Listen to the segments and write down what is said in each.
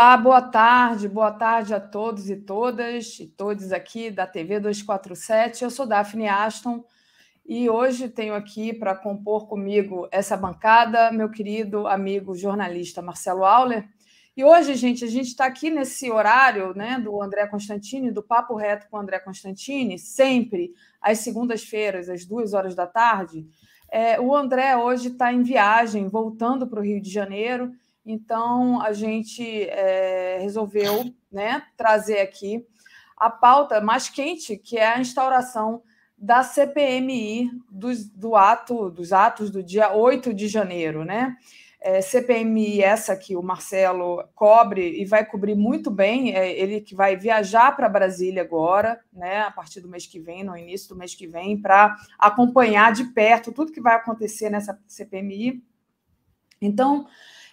Olá, boa tarde, boa tarde a todos e todas, e todos aqui da TV 247. Eu sou Daphne Ashton e hoje tenho aqui para compor comigo essa bancada meu querido amigo jornalista Marcelo Auler. E hoje, gente, a gente está aqui nesse horário né, do André Constantini, do Papo Reto com o André Constantini, sempre às segundas-feiras, às duas horas da tarde. É, o André hoje está em viagem, voltando para o Rio de Janeiro então, a gente é, resolveu né, trazer aqui a pauta mais quente, que é a instauração da CPMI dos, do ato, dos atos do dia 8 de janeiro. Né? É, CPMI, essa que o Marcelo cobre e vai cobrir muito bem, é ele que vai viajar para Brasília agora, né, a partir do mês que vem, no início do mês que vem, para acompanhar de perto tudo que vai acontecer nessa CPMI. Então,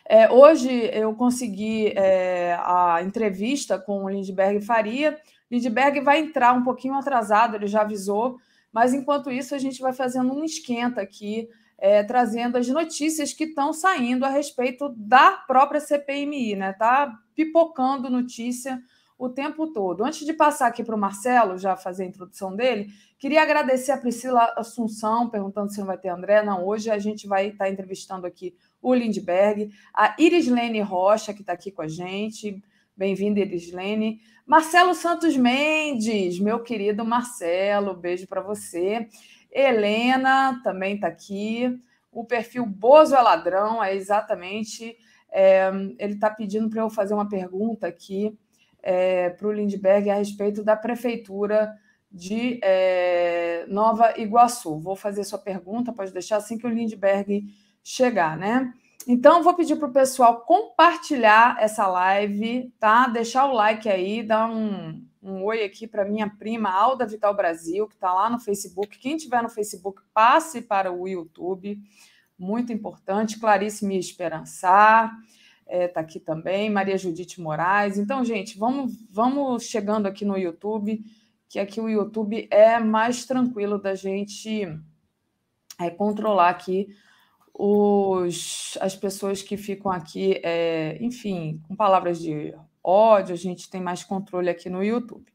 é, hoje eu consegui é, a entrevista com o Lindbergh Faria. Lindbergh vai entrar um pouquinho atrasado, ele já avisou, mas enquanto isso a gente vai fazendo um esquenta aqui, é, trazendo as notícias que estão saindo a respeito da própria CPMI, né? Tá pipocando notícia o tempo todo. Antes de passar aqui para o Marcelo, já fazer a introdução dele, queria agradecer a Priscila Assunção, perguntando se não vai ter André. Não, hoje a gente vai estar tá entrevistando aqui o Lindberg, a Irislene Rocha, que está aqui com a gente. Bem-vinda, Irislene. Marcelo Santos Mendes, meu querido Marcelo, beijo para você. Helena também está aqui. O perfil Bozo é Ladrão é exatamente. É, ele está pedindo para eu fazer uma pergunta aqui é, para o Lindbergh a respeito da prefeitura de é, Nova Iguaçu. Vou fazer sua pergunta, pode deixar assim que o Lindbergh chegar, né? Então, vou pedir para o pessoal compartilhar essa live, tá? Deixar o like aí, dar um, um oi aqui para minha prima Alda Vital Brasil, que está lá no Facebook. Quem tiver no Facebook, passe para o YouTube. Muito importante. Clarice Me Esperançar está é, tá aqui também. Maria Judite Moraes. Então, gente, vamos, vamos chegando aqui no YouTube, que aqui o YouTube é mais tranquilo da gente é, controlar aqui os, as pessoas que ficam aqui, é, enfim, com palavras de ódio, a gente tem mais controle aqui no YouTube.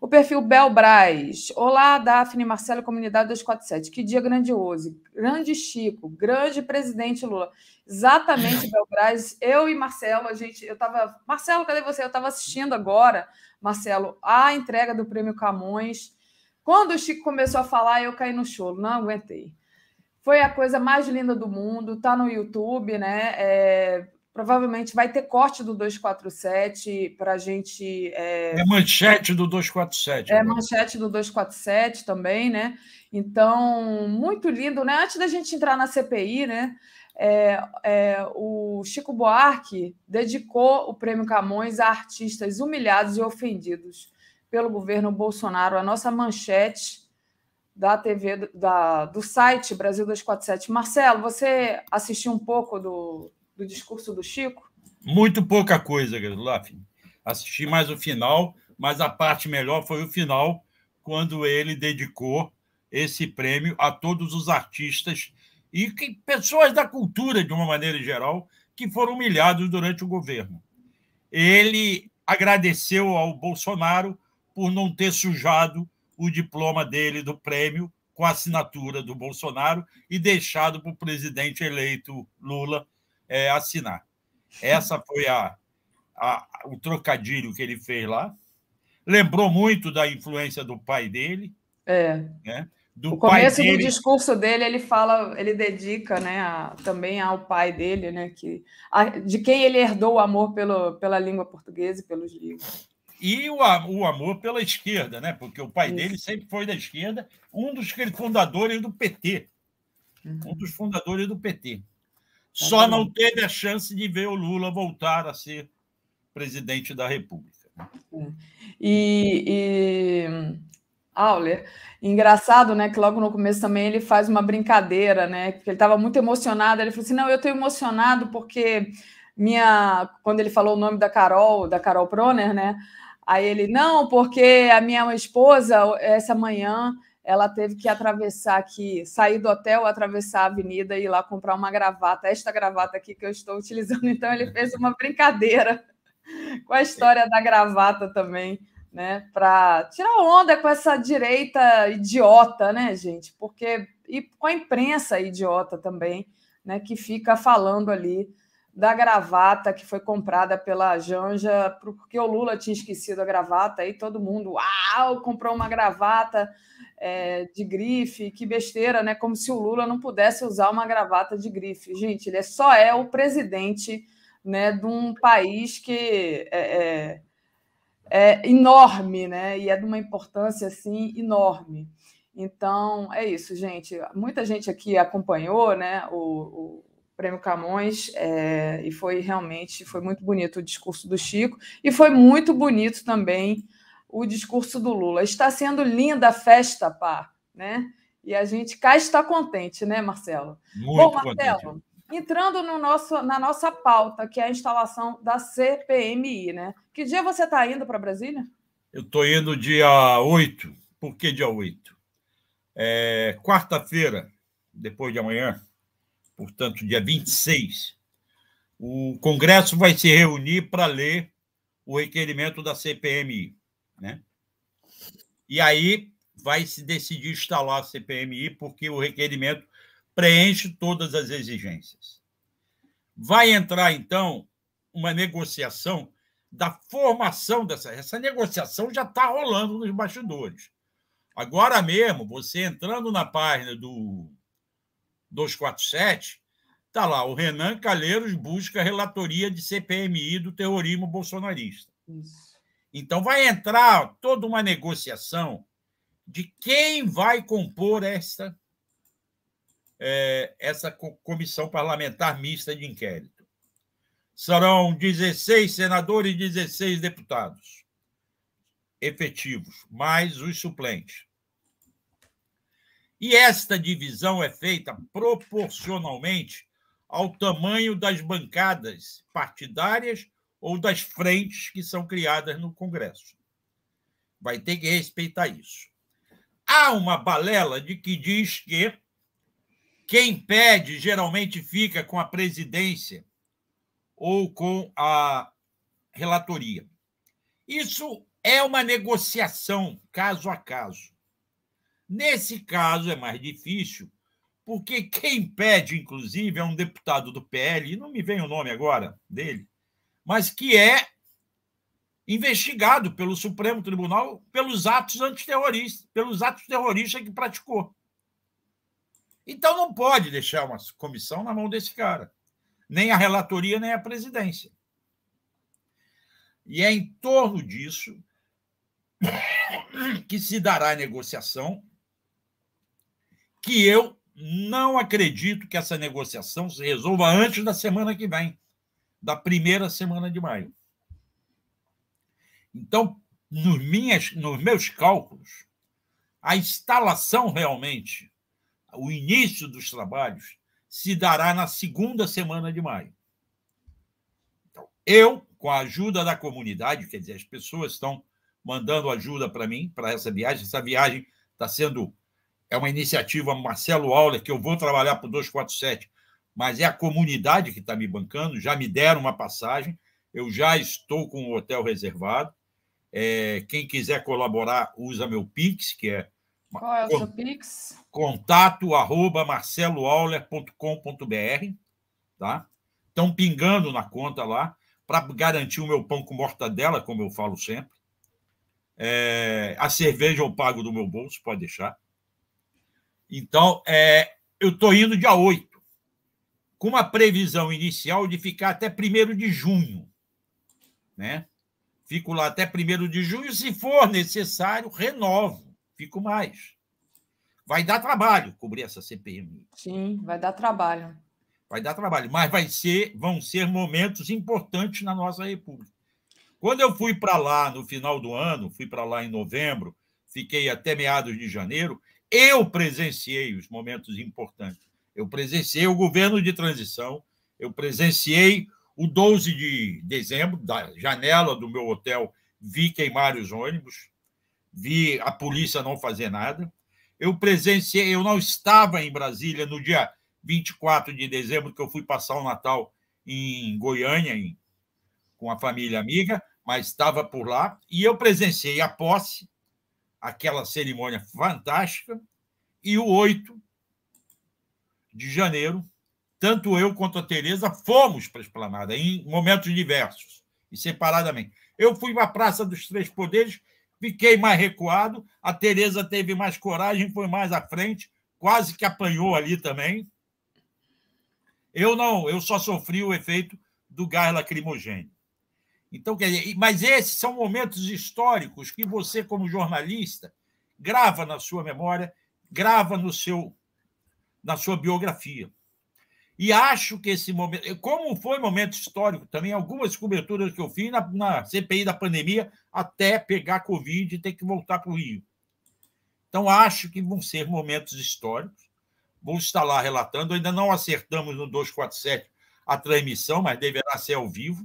O perfil Bel Braz. Olá, Daphne Marcelo, comunidade 247. Que dia grandioso. Grande Chico, grande presidente Lula. Exatamente, Bel Braz. Eu e Marcelo, a gente. Eu estava. Marcelo, cadê você? Eu estava assistindo agora, Marcelo, a entrega do prêmio Camões. Quando o Chico começou a falar, eu caí no choro, não aguentei. Foi a coisa mais linda do mundo, tá no YouTube, né? É, provavelmente vai ter corte do 247 para a gente. É... é... manchete do 247. É agora. Né? manchete do 247 também, né? Então, muito lindo, né? Antes da gente entrar na CPI, né? É, é, o Chico Buarque dedicou o Prêmio Camões a artistas humilhados e ofendidos pelo governo Bolsonaro. A nossa manchete da TV, da, do site Brasil 247. Marcelo, você assistiu um pouco do, do discurso do Chico? Muito pouca coisa, Gradulaf. Assisti mais o final, mas a parte melhor foi o final, quando ele dedicou esse prêmio a todos os artistas e que, pessoas da cultura, de uma maneira geral, que foram humilhados durante o governo. Ele agradeceu ao Bolsonaro por não ter sujado o diploma dele do prêmio com a assinatura do Bolsonaro e deixado para o presidente eleito Lula é, assinar. Essa foi a, a, o trocadilho que ele fez lá. Lembrou muito da influência do pai dele. É. Né? Do o começo dele... do discurso dele, ele fala, ele dedica né, a, também ao pai dele, né, que, a, de quem ele herdou o amor pelo, pela língua portuguesa e pelos livros. E o, o amor pela esquerda, né? Porque o pai Isso. dele sempre foi da esquerda, um dos fundadores do PT. Uhum. Um dos fundadores do PT. Tá Só não teve a chance de ver o Lula voltar a ser presidente da República. Né? É. E, e Auler, engraçado, né? Que logo no começo também ele faz uma brincadeira, né? Porque ele estava muito emocionado. Ele falou assim: não, eu estou emocionado porque minha. Quando ele falou o nome da Carol, da Carol Proner, né? Aí ele, não, porque a minha esposa, essa manhã, ela teve que atravessar aqui, sair do hotel, atravessar a avenida e ir lá comprar uma gravata, esta gravata aqui que eu estou utilizando. Então, ele fez uma brincadeira com a história da gravata também, né? Para tirar onda com essa direita idiota, né, gente? Porque. E com a imprensa idiota também, né? Que fica falando ali da gravata que foi comprada pela Janja, porque o Lula tinha esquecido a gravata, e todo mundo uau, comprou uma gravata é, de grife, que besteira, né? Como se o Lula não pudesse usar uma gravata de grife. Gente, ele é, só é o presidente né, de um país que é, é, é enorme, né? E é de uma importância assim enorme. Então, é isso, gente. Muita gente aqui acompanhou né, o, Prêmio Camões, é, e foi realmente foi muito bonito o discurso do Chico, e foi muito bonito também o discurso do Lula. Está sendo linda a festa, pá, né? E a gente cá está contente, né, Marcelo? Muito Bom, Marcelo, contente. entrando no nosso, na nossa pauta, que é a instalação da CPMI, né? Que dia você está indo para Brasília? Eu estou indo dia 8. Por que dia 8? É, Quarta-feira, depois de amanhã, portanto, dia 26, o Congresso vai se reunir para ler o requerimento da CPMI. Né? E aí vai se decidir instalar a CPMI, porque o requerimento preenche todas as exigências. Vai entrar, então, uma negociação da formação dessa. Essa negociação já está rolando nos bastidores. Agora mesmo, você entrando na página do 247, está lá, o Renan Calheiros busca relatoria de CPMI do terrorismo bolsonarista. Isso. Então vai entrar toda uma negociação de quem vai compor esta é, essa comissão parlamentar mista de inquérito. Serão 16 senadores e 16 deputados efetivos, mais os suplentes. E esta divisão é feita proporcionalmente ao tamanho das bancadas partidárias ou das frentes que são criadas no Congresso. Vai ter que respeitar isso. Há uma balela de que diz que quem pede geralmente fica com a presidência ou com a relatoria. Isso é uma negociação caso a caso. Nesse caso é mais difícil, porque quem pede, inclusive, é um deputado do PL, não me vem o nome agora dele, mas que é investigado pelo Supremo Tribunal pelos atos antiterroristas, pelos atos terroristas que praticou. Então não pode deixar uma comissão na mão desse cara, nem a relatoria, nem a presidência. E é em torno disso que se dará a negociação que eu não acredito que essa negociação se resolva antes da semana que vem, da primeira semana de maio. Então, nos, minhas, nos meus cálculos, a instalação realmente, o início dos trabalhos, se dará na segunda semana de maio. Então, eu, com a ajuda da comunidade, quer dizer, as pessoas estão mandando ajuda para mim, para essa viagem, essa viagem está sendo é uma iniciativa Marcelo Auler, que eu vou trabalhar para o 247, mas é a comunidade que está me bancando, já me deram uma passagem, eu já estou com o um hotel reservado. É, quem quiser colaborar, usa meu Pix, que é, Qual é o con seu Pix? contato arroba marceloauler.com.br. Tá? Estão pingando na conta lá para garantir o meu pão com mortadela, como eu falo sempre. É, a cerveja eu pago do meu bolso, pode deixar. Então, é, eu estou indo dia 8, com uma previsão inicial de ficar até 1 de junho. Né? Fico lá até 1 de junho, se for necessário, renovo, fico mais. Vai dar trabalho cobrir essa CPMI. Sim, vai dar trabalho. Vai dar trabalho, mas vai ser, vão ser momentos importantes na nossa República. Quando eu fui para lá no final do ano, fui para lá em novembro, fiquei até meados de janeiro, eu presenciei os momentos importantes. Eu presenciei o governo de transição, eu presenciei o 12 de dezembro, da janela do meu hotel, vi queimar os ônibus, vi a polícia não fazer nada. Eu presenciei, eu não estava em Brasília no dia 24 de dezembro, que eu fui passar o Natal em Goiânia, em, com a família amiga, mas estava por lá, e eu presenciei a posse, aquela cerimônia fantástica, e o 8 de janeiro, tanto eu quanto a Tereza fomos para a esplanada, em momentos diversos e separadamente. Eu fui para a Praça dos Três Poderes, fiquei mais recuado, a Tereza teve mais coragem, foi mais à frente, quase que apanhou ali também. Eu não, eu só sofri o efeito do gás lacrimogêneo. Então, quer dizer, mas esses são momentos históricos que você, como jornalista, grava na sua memória, grava no seu na sua biografia. E acho que esse momento, como foi momento histórico também, algumas coberturas que eu fiz na, na CPI da pandemia, até pegar Covid e ter que voltar para o Rio. Então, acho que vão ser momentos históricos. Vou estar lá relatando. Ainda não acertamos no 247 a transmissão, mas deverá ser ao vivo.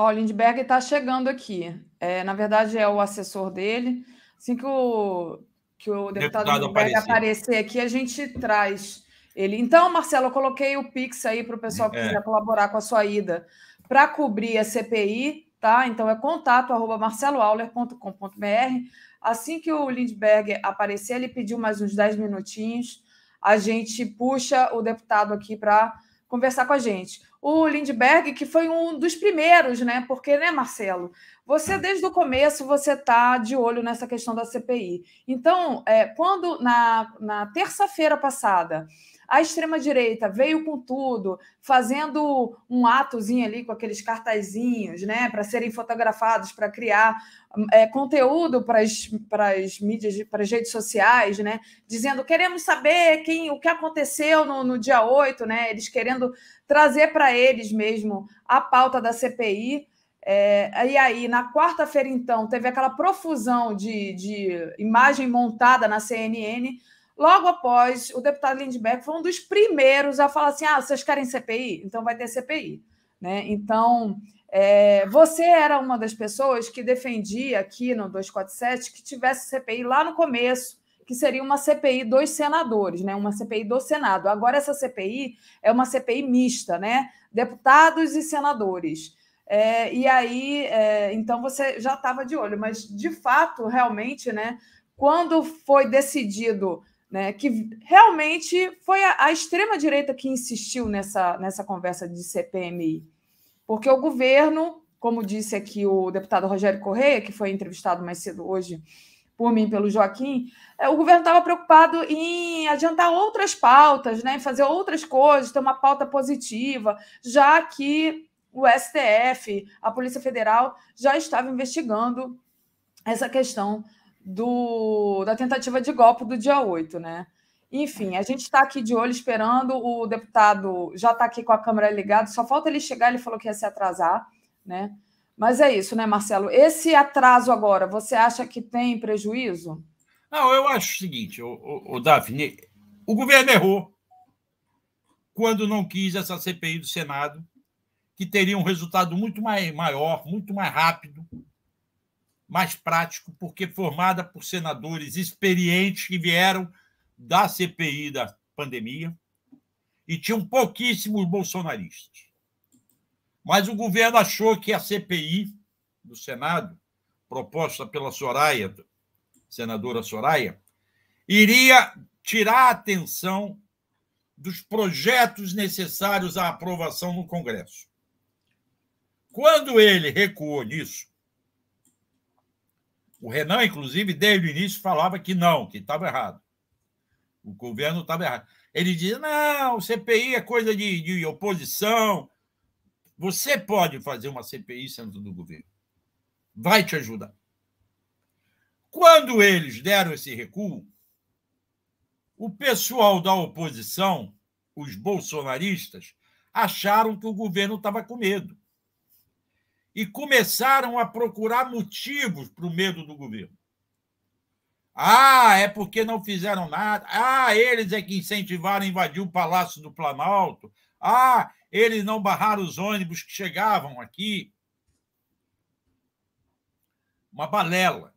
Ó, o Lindbergh está chegando aqui. É, na verdade, é o assessor dele. Assim que o, que o deputado, deputado Lindbergh aparecer. aqui, a gente traz ele. Então, Marcelo, eu coloquei o Pix aí para o pessoal que é. quiser colaborar com a sua ida para cobrir a CPI, tá? Então é contato arroba marceloauler.com.br. Assim que o Lindbergh aparecer, ele pediu mais uns 10 minutinhos, a gente puxa o deputado aqui para conversar com a gente o Lindbergh, que foi um dos primeiros, né? Porque, né, Marcelo? Você, desde o começo, você está de olho nessa questão da CPI. Então, é, quando na, na terça-feira passada a extrema-direita veio com tudo, fazendo um atozinho ali com aqueles cartazinhos, né, para serem fotografados, para criar é, conteúdo para as mídias, para as redes sociais, né, dizendo queremos saber quem, o que aconteceu no, no dia 8, né, eles querendo trazer para eles mesmo a pauta da CPI. É, e aí, na quarta-feira, então, teve aquela profusão de, de imagem montada na CNN Logo após, o deputado Lindbergh foi um dos primeiros a falar assim: ah, vocês querem CPI? Então vai ter CPI. Né? Então, é, você era uma das pessoas que defendia aqui no 247 que tivesse CPI lá no começo, que seria uma CPI dos senadores, né? uma CPI do Senado. Agora, essa CPI é uma CPI mista, né? Deputados e senadores. É, e aí, é, então você já estava de olho, mas de fato, realmente, né? Quando foi decidido né, que realmente foi a, a extrema-direita que insistiu nessa, nessa conversa de CPMI. Porque o governo, como disse aqui o deputado Rogério Correia, que foi entrevistado mais cedo hoje por mim pelo Joaquim, é, o governo estava preocupado em adiantar outras pautas, né, em fazer outras coisas, ter uma pauta positiva, já que o STF, a Polícia Federal, já estava investigando essa questão do, da tentativa de golpe do dia 8, né? Enfim, a gente está aqui de olho esperando. O deputado já está aqui com a câmera ligada, só falta ele chegar. Ele falou que ia se atrasar, né? Mas é isso, né, Marcelo? Esse atraso agora, você acha que tem prejuízo? Não, eu acho o seguinte, o, o, o Daphne, o governo errou quando não quis essa CPI do Senado, que teria um resultado muito mais, maior, muito mais rápido, mais prático, porque formada por senadores experientes que vieram da CPI da pandemia e tinham pouquíssimos bolsonaristas. Mas o governo achou que a CPI do Senado, proposta pela Soraya, senadora Soraya, iria tirar a atenção dos projetos necessários à aprovação no Congresso. Quando ele recuou nisso, o Renan, inclusive, desde o início falava que não, que estava errado. O governo estava errado. Ele dizia: não, CPI é coisa de, de oposição. Você pode fazer uma CPI sendo do governo. Vai te ajudar. Quando eles deram esse recuo, o pessoal da oposição, os bolsonaristas, acharam que o governo estava com medo e começaram a procurar motivos para o medo do governo. Ah, é porque não fizeram nada. Ah, eles é que incentivaram a invadir o Palácio do Planalto. Ah, eles não barraram os ônibus que chegavam aqui. Uma balela.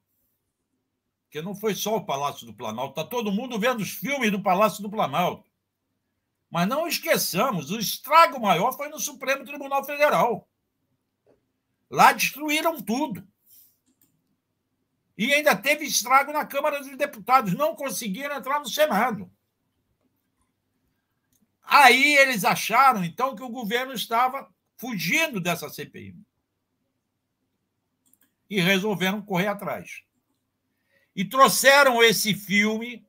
Porque não foi só o Palácio do Planalto, está todo mundo vendo os filmes do Palácio do Planalto. Mas não esqueçamos, o estrago maior foi no Supremo Tribunal Federal. Lá destruíram tudo. E ainda teve estrago na Câmara dos Deputados, não conseguiram entrar no Senado. Aí eles acharam, então, que o governo estava fugindo dessa CPI. E resolveram correr atrás. E trouxeram esse filme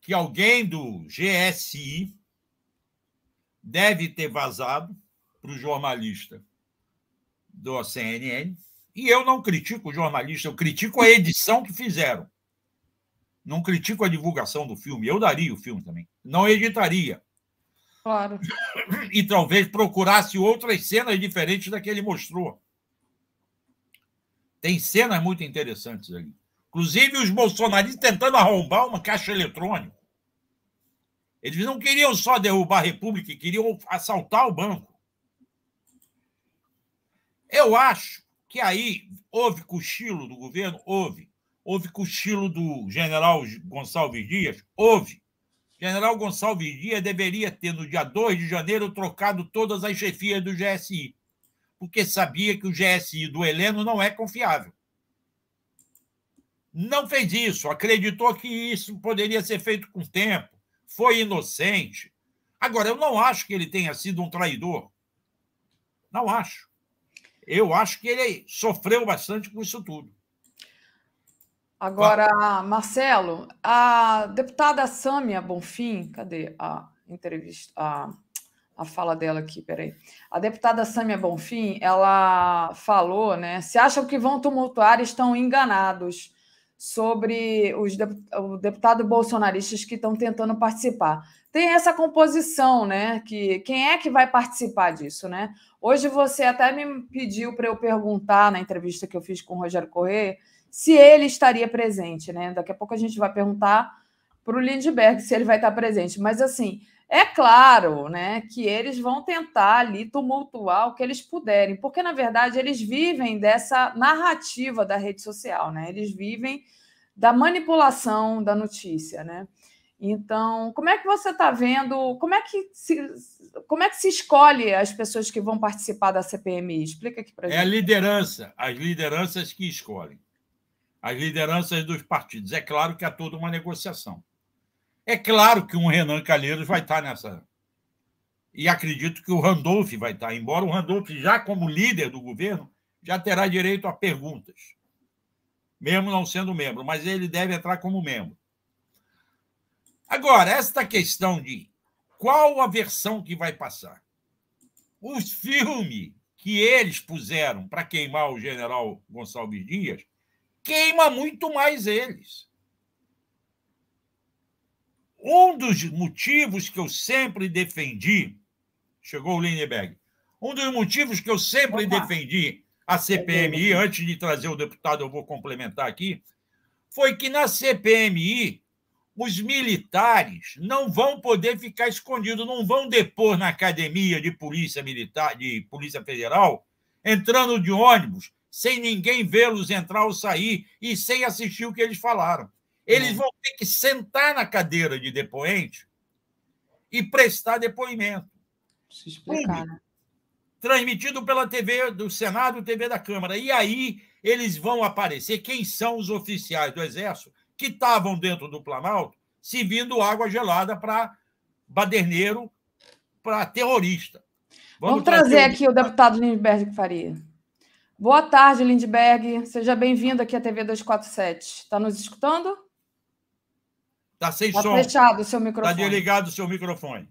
que alguém do GSI deve ter vazado para o jornalista do CNN, e eu não critico o jornalista, eu critico a edição que fizeram. Não critico a divulgação do filme, eu daria o filme também. Não editaria. Claro. E talvez procurasse outras cenas diferentes da que ele mostrou. Tem cenas muito interessantes ali. Inclusive os bolsonaristas tentando arrombar uma caixa eletrônica. Eles não queriam só derrubar a República, queriam assaltar o banco. Eu acho que aí houve cochilo do governo, houve. Houve cochilo do general Gonçalves Dias, houve. General Gonçalves Dias deveria ter, no dia 2 de janeiro, trocado todas as chefias do GSI, porque sabia que o GSI do Heleno não é confiável. Não fez isso, acreditou que isso poderia ser feito com tempo, foi inocente. Agora, eu não acho que ele tenha sido um traidor. Não acho. Eu acho que ele sofreu bastante com isso tudo. Agora, Marcelo, a deputada Sâmia Bonfim, cadê a entrevista, a, a fala dela aqui, peraí. A deputada Sâmia Bonfim, ela falou, né, se acham que vão tumultuar, estão enganados sobre os deputados o deputado bolsonaristas que estão tentando participar tem essa composição, né? Que quem é que vai participar disso, né? Hoje você até me pediu para eu perguntar na entrevista que eu fiz com o Rogério Corrêa se ele estaria presente, né? Daqui a pouco a gente vai perguntar para o Lindbergh se ele vai estar presente, mas assim é claro, né, que eles vão tentar ali tumultuar o que eles puderem, porque na verdade eles vivem dessa narrativa da rede social, né? Eles vivem da manipulação da notícia, né? Então, como é que você está vendo? Como é que se, como é que se escolhe as pessoas que vão participar da CPMI? Explica aqui para gente. É a liderança, as lideranças que escolhem, as lideranças dos partidos. É claro que há toda uma negociação. É claro que um Renan Calheiros vai estar tá nessa. E acredito que o Randolph vai estar, tá. embora o Randolph, já como líder do governo, já terá direito a perguntas, mesmo não sendo membro, mas ele deve entrar como membro. Agora, esta questão de qual a versão que vai passar. O filme que eles puseram para queimar o general Gonçalves Dias queima muito mais eles. Um dos motivos que eu sempre defendi, chegou o Lindeberg, um dos motivos que eu sempre Opa. defendi a é CPMI, antes de trazer o deputado, eu vou complementar aqui, foi que na CPMI os militares não vão poder ficar escondidos, não vão depor na academia de polícia militar, de polícia federal, entrando de ônibus, sem ninguém vê-los entrar ou sair e sem assistir o que eles falaram. Eles hum. vão ter que sentar na cadeira de depoente e prestar depoimento. Se explicar. Né? transmitido pela TV do Senado, TV da Câmara. E aí eles vão aparecer quem são os oficiais do Exército que estavam dentro do Planalto servindo água gelada para baderneiro, para terrorista. Vamos, Vamos trazer, aqui o deputado Lindbergh Faria. Boa tarde, Lindbergh. Seja bem-vindo aqui à TV 247. Está nos escutando? Está sem tá som. Está fechado o seu tá microfone. Está desligado o seu microfone.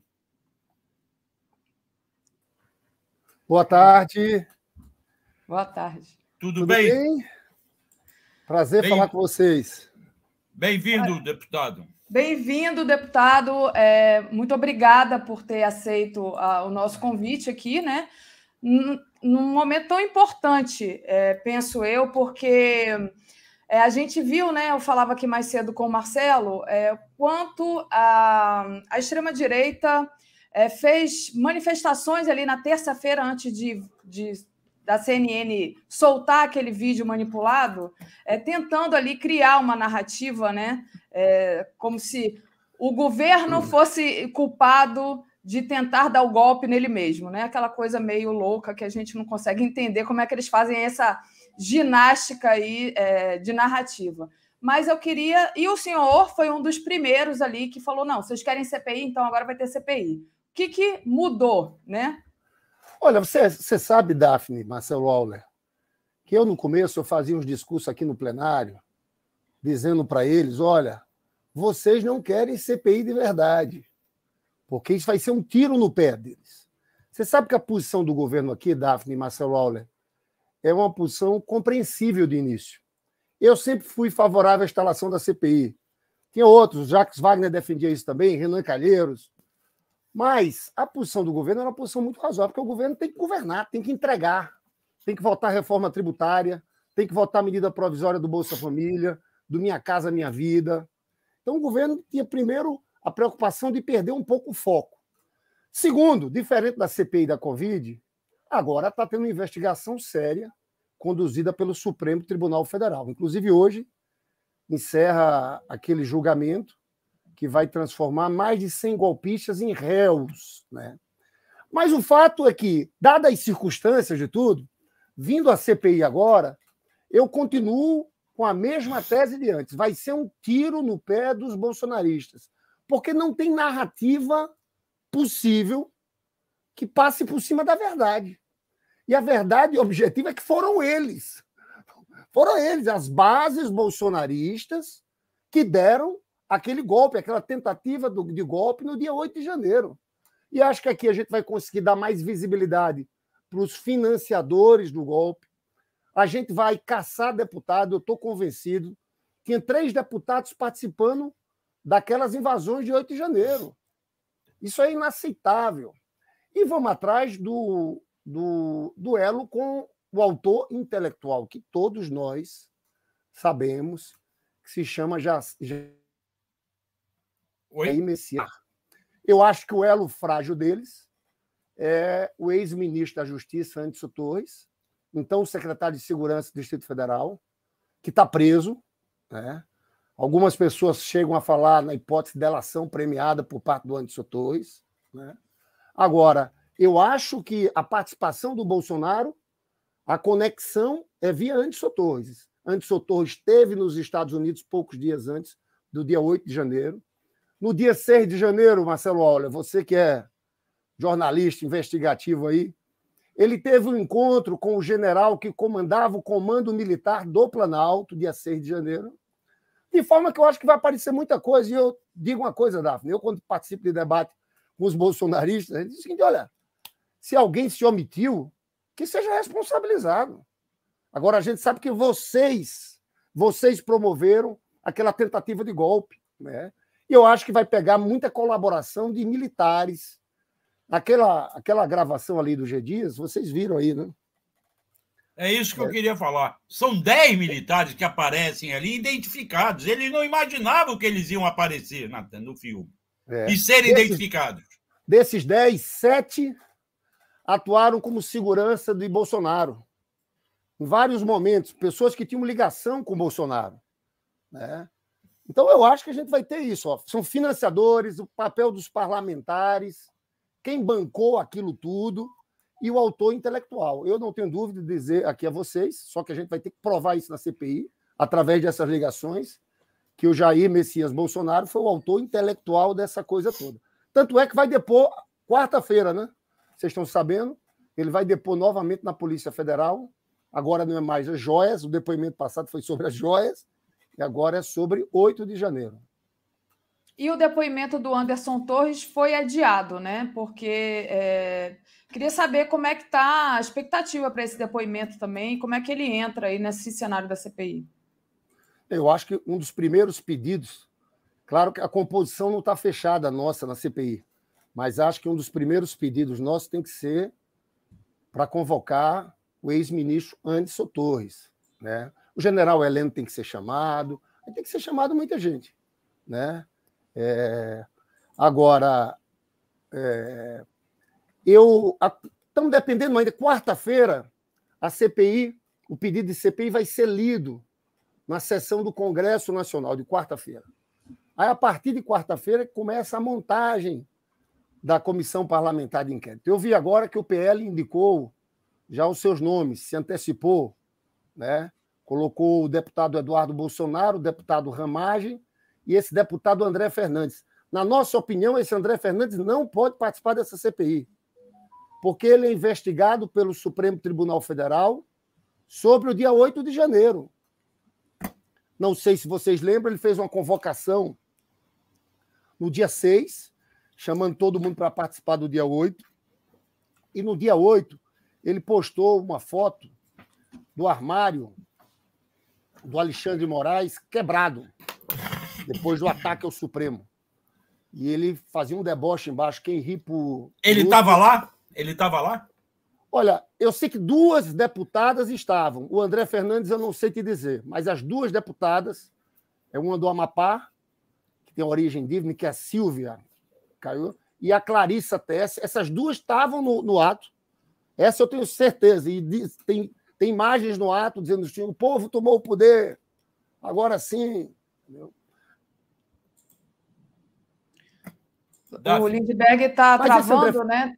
Boa tarde. Boa tarde. Tudo, Tudo bem? bem? Prazer bem... falar com vocês. Bem-vindo, deputado. Bem-vindo, deputado. É, muito obrigada por ter aceito a, ah, o nosso convite aqui, né? Num, momento tão importante, é, penso eu, porque é, a gente viu, né? Eu falava aqui mais cedo com o Marcelo, é, quanto a, a extrema-direita é, fez manifestações ali na terça-feira antes de, de da CNN soltar aquele vídeo manipulado, é, tentando ali criar uma narrativa, né? É, como se o governo hum. fosse culpado de tentar dar o golpe nele mesmo, né? Aquela coisa meio louca que a gente não consegue entender como é que eles fazem essa ginástica aí é, de narrativa. Mas eu queria. E o senhor foi um dos primeiros ali que falou: não, vocês querem CPI, então agora vai ter CPI. O que, que mudou, né? Olha, você, você sabe, Daphne, Marcelo Auler, que eu no começo eu fazia uns discursos aqui no plenário, dizendo para eles: olha, vocês não querem CPI de verdade, porque isso vai ser um tiro no pé deles. Você sabe que a posição do governo aqui, Daphne e Marcelo Auler, é uma posição compreensível de início. Eu sempre fui favorável à instalação da CPI. Tinha outros, Jacques Wagner defendia isso também, Renan Calheiros, mas a posição do governo é uma posição muito razoável, porque o governo tem que governar, tem que entregar, tem que votar reforma tributária, tem que votar medida provisória do Bolsa Família, do Minha Casa Minha Vida. Então o governo tinha primeiro a preocupação de perder um pouco o foco. Segundo, diferente da CPI da Covid, agora está tendo uma investigação séria conduzida pelo Supremo Tribunal Federal. Inclusive hoje encerra aquele julgamento que vai transformar mais de 100 golpistas em réus. Né? Mas o fato é que, dadas as circunstâncias de tudo, vindo a CPI agora, eu continuo com a mesma tese de antes. Vai ser um tiro no pé dos bolsonaristas, porque não tem narrativa possível que passe por cima da verdade. E a verdade objetiva é que foram eles. Foram eles, as bases bolsonaristas, que deram aquele golpe, aquela tentativa do, de golpe no dia 8 de janeiro. E acho que aqui a gente vai conseguir dar mais visibilidade para os financiadores do golpe. A gente vai caçar deputado, eu estou convencido. Tinha três deputados participando daquelas invasões de 8 de janeiro. Isso é inaceitável. E vamos atrás do, do duelo com o autor intelectual, que todos nós sabemos que se chama já, já Oi? É Messias. Eu acho que o elo frágil deles é o ex-ministro da Justiça, Anderson Torres, então o secretário de Segurança do Distrito Federal, que está preso. Né? Algumas pessoas chegam a falar na hipótese de delação premiada por parte do Anderson Torres. Né? Agora, eu acho que a participação do Bolsonaro, a conexão é via Anderson Torres. Anderson Torres esteve nos Estados Unidos poucos dias antes do dia 8 de janeiro. No dia 6 de janeiro, Marcelo Auler, você que é jornalista investigativo aí, ele teve um encontro com o general que comandava o comando militar do Planalto, dia 6 de janeiro, de forma que eu acho que vai aparecer muita coisa. E eu digo uma coisa, Daphne, eu quando participo de debate com os bolsonaristas, diz o que, olha, se alguém se omitiu, que seja responsabilizado. Agora, a gente sabe que vocês, vocês promoveram aquela tentativa de golpe, né? E eu acho que vai pegar muita colaboração de militares. Aquela, aquela gravação ali do G Dias, vocês viram aí, né? É isso que eu é. queria falar. São 10 militares que aparecem ali identificados. Eles não imaginavam que eles iam aparecer na, no filme é. e serem desses, identificados. Desses 10, 7 atuaram como segurança de Bolsonaro. Em vários momentos, pessoas que tinham ligação com Bolsonaro. Né? Então, eu acho que a gente vai ter isso. Ó. São financiadores, o papel dos parlamentares, quem bancou aquilo tudo e o autor intelectual. Eu não tenho dúvida de dizer aqui a vocês, só que a gente vai ter que provar isso na CPI, através dessas ligações, que o Jair Messias Bolsonaro foi o autor intelectual dessa coisa toda. Tanto é que vai depor quarta-feira, né? Vocês estão sabendo? Ele vai depor novamente na Polícia Federal. Agora não é mais as joias, o depoimento passado foi sobre as joias. E agora é sobre 8 de janeiro. E o depoimento do Anderson Torres foi adiado, né? Porque é... queria saber como é que está a expectativa para esse depoimento também, como é que ele entra aí nesse cenário da CPI. Eu acho que um dos primeiros pedidos, claro que a composição não está fechada nossa na CPI, mas acho que um dos primeiros pedidos nossos tem que ser para convocar o ex-ministro Anderson Torres, né? O general Heleno tem que ser chamado, tem que ser chamado muita gente. Né? É, agora, é, eu. Estamos dependendo ainda, quarta-feira, a CPI, o pedido de CPI vai ser lido na sessão do Congresso Nacional, de quarta-feira. Aí, a partir de quarta-feira, começa a montagem da comissão parlamentar de inquérito. Eu vi agora que o PL indicou já os seus nomes, se antecipou, né? Colocou o deputado Eduardo Bolsonaro, o deputado Ramagem e esse deputado André Fernandes. Na nossa opinião, esse André Fernandes não pode participar dessa CPI, porque ele é investigado pelo Supremo Tribunal Federal sobre o dia 8 de janeiro. Não sei se vocês lembram, ele fez uma convocação no dia 6, chamando todo mundo para participar do dia 8. E no dia 8, ele postou uma foto do armário do Alexandre de Moraes quebrado depois do ataque ao Supremo. E ele fazia um deboche embaixo, quem ri por. Ele estava lá? Ele estava lá? Olha, eu sei que duas deputadas estavam. O André Fernandes eu não sei te dizer, mas as duas deputadas, é uma do Amapá, que tem origem divina, que é a Silvia caiu, e a Clarissa Tess, essas duas estavam no, no ato. Essa eu tenho certeza, e diz, tem tem imagens no ato dizendo que assim, o povo tomou o poder, agora sim. Entendeu? O Lindbergh está é travando, né?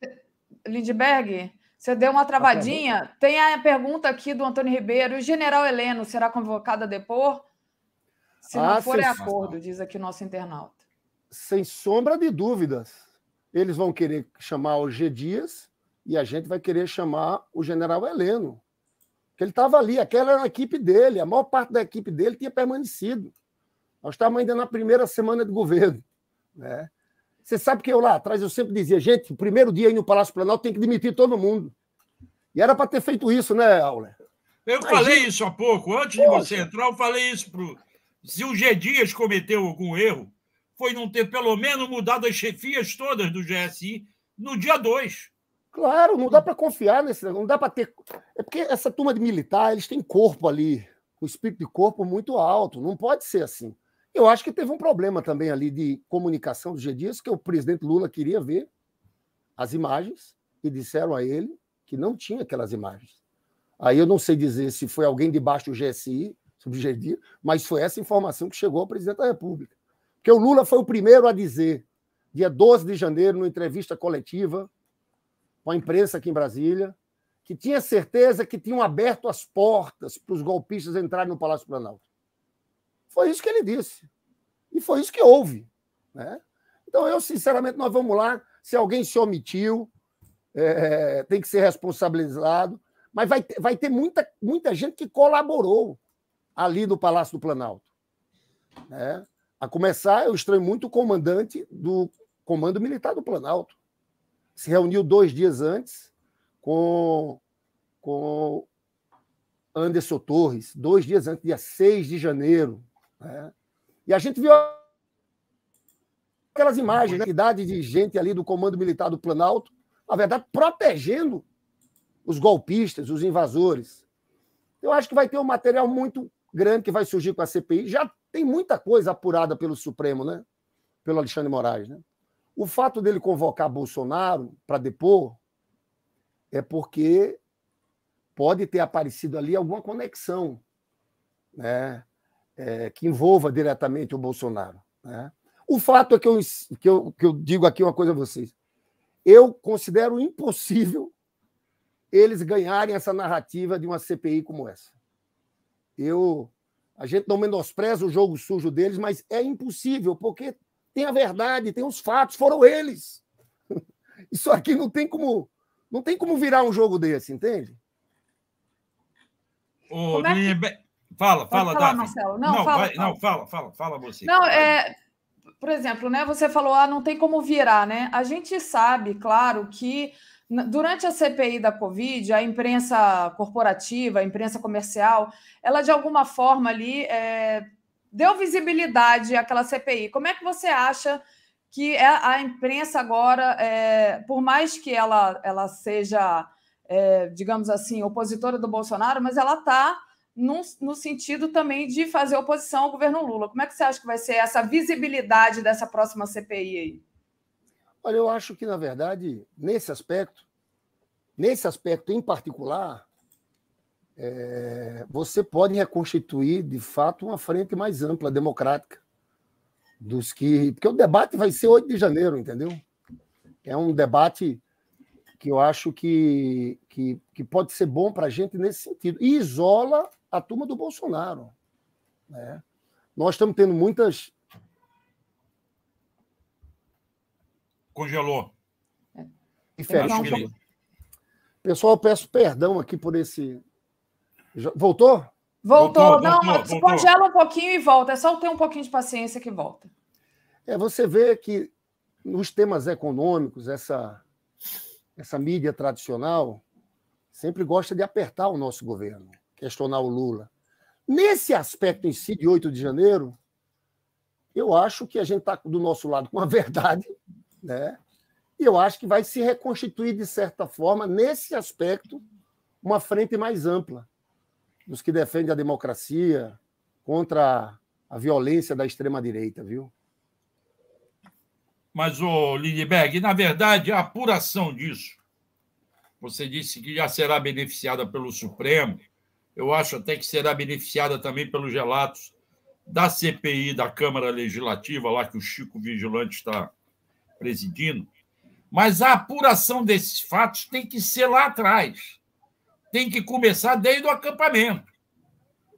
Lindbergh, você deu uma travadinha. Tá Tem a pergunta aqui do Antônio Ribeiro. O general Heleno será convocado a depor? Se não ah, for, é acordo, diz aqui o nosso internauta. Sem sombra de dúvidas. Eles vão querer chamar o G. Dias e a gente vai querer chamar o general Heleno. Porque ele estava ali, aquela era a equipe dele, a maior parte da equipe dele tinha permanecido. Nós estávamos ainda na primeira semana de governo. Né? Você sabe que eu lá atrás eu sempre dizia, gente, o primeiro dia aí no Palácio Planalto tem que demitir todo mundo. E era para ter feito isso, né, Aula Eu Mas, falei gente... isso há pouco, antes Poxa. de você entrar, eu falei isso pro. Se o G Dias cometeu algum erro, foi não ter pelo menos mudado as chefias todas do GSI no dia 2. Claro, não dá para confiar nesse não dá para ter. É porque essa turma de militar, eles têm corpo ali, o um espírito de corpo muito alto, não pode ser assim. Eu acho que teve um problema também ali de comunicação do G. Dias, que o presidente Lula queria ver as imagens e disseram a ele que não tinha aquelas imagens. Aí eu não sei dizer se foi alguém debaixo do GSI, sobre o G. mas foi essa informação que chegou ao presidente da República. Porque o Lula foi o primeiro a dizer, dia 12 de janeiro, numa entrevista coletiva, com a imprensa aqui em Brasília, que tinha certeza que tinham aberto as portas para os golpistas entrarem no Palácio Planalto. Foi isso que ele disse. E foi isso que houve. Né? Então, eu, sinceramente, nós vamos lá. Se alguém se omitiu, é, tem que ser responsabilizado. Mas vai, ter, vai ter muita, muita gente que colaborou ali no Palácio do Planalto. Né? A começar, eu estranho muito o comandante do Comando Militar do Planalto se reuniu dois dias antes com, com Anderson Torres, dois dias antes, dia 6 de janeiro. Né? E a gente viu aquelas imagens, né? idade de gente ali do Comando Militar do Planalto, na verdade, protegendo os golpistas, os invasores. Eu acho que vai ter um material muito grande que vai surgir com a CPI. Já tem muita coisa apurada pelo Supremo, né? Pelo Alexandre Moraes, né? O fato dele convocar Bolsonaro para depor é porque pode ter aparecido ali alguma conexão né, é, que envolva diretamente o Bolsonaro. Né? O fato é que eu, que, eu, que eu digo aqui uma coisa a vocês. Eu considero impossível eles ganharem essa narrativa de uma CPI como essa. Eu, a gente não menospreza o jogo sujo deles, mas é impossível, porque tem a verdade, tem os fatos, foram eles. Isso aqui não tem como, não tem como virar um jogo desse, entende? Ô, é que... Fala, fala, Pode falar, Marcelo. Não, não, fala, vai, fala. não, fala, fala, fala você. Não, é, por exemplo, né? Você falou, ah, não tem como virar, né? A gente sabe, claro, que Durante a CPI da Covid, a imprensa corporativa, a imprensa comercial, ela de alguma forma ali é, deu visibilidade àquela CPI. Como é que você acha que é a imprensa agora, é, por mais que ela, ela seja, é, digamos assim, opositora do Bolsonaro, mas ela está no, no sentido também de fazer oposição ao governo Lula. Como é que você acha que vai ser essa visibilidade dessa próxima CPI aí? Olha, eu acho que, na verdade, nesse aspecto, nesse aspecto em particular, é, você pode reconstituir, de fato, uma frente mais ampla, democrática, dos que. Porque o debate vai ser 8 de janeiro, entendeu? É um debate que eu acho que, que, que pode ser bom para a gente nesse sentido. E isola a turma do Bolsonaro. Né? Nós estamos tendo muitas. Congelou. Diferença. Pessoal, eu peço perdão aqui por esse Voltou? Voltou. voltou não, voltou, descongela um pouquinho e volta. É só ter um pouquinho de paciência que volta. É, você vê que nos temas econômicos, essa, essa mídia tradicional sempre gosta de apertar o nosso governo, questionar o Lula. Nesse aspecto em si, de 8 de janeiro, eu acho que a gente está do nosso lado com a verdade, né? e eu acho que vai se reconstituir, de certa forma, nesse aspecto, uma frente mais ampla dos que defendem a democracia contra a violência da extrema-direita, viu? Mas, o Lindbergh, na verdade, a apuração disso, você disse que já será beneficiada pelo Supremo, eu acho até que será beneficiada também pelos relatos da CPI da Câmara Legislativa, lá que o Chico Vigilante está presidindo. Mas a apuração desses fatos tem que ser lá atrás tem que começar desde o acampamento.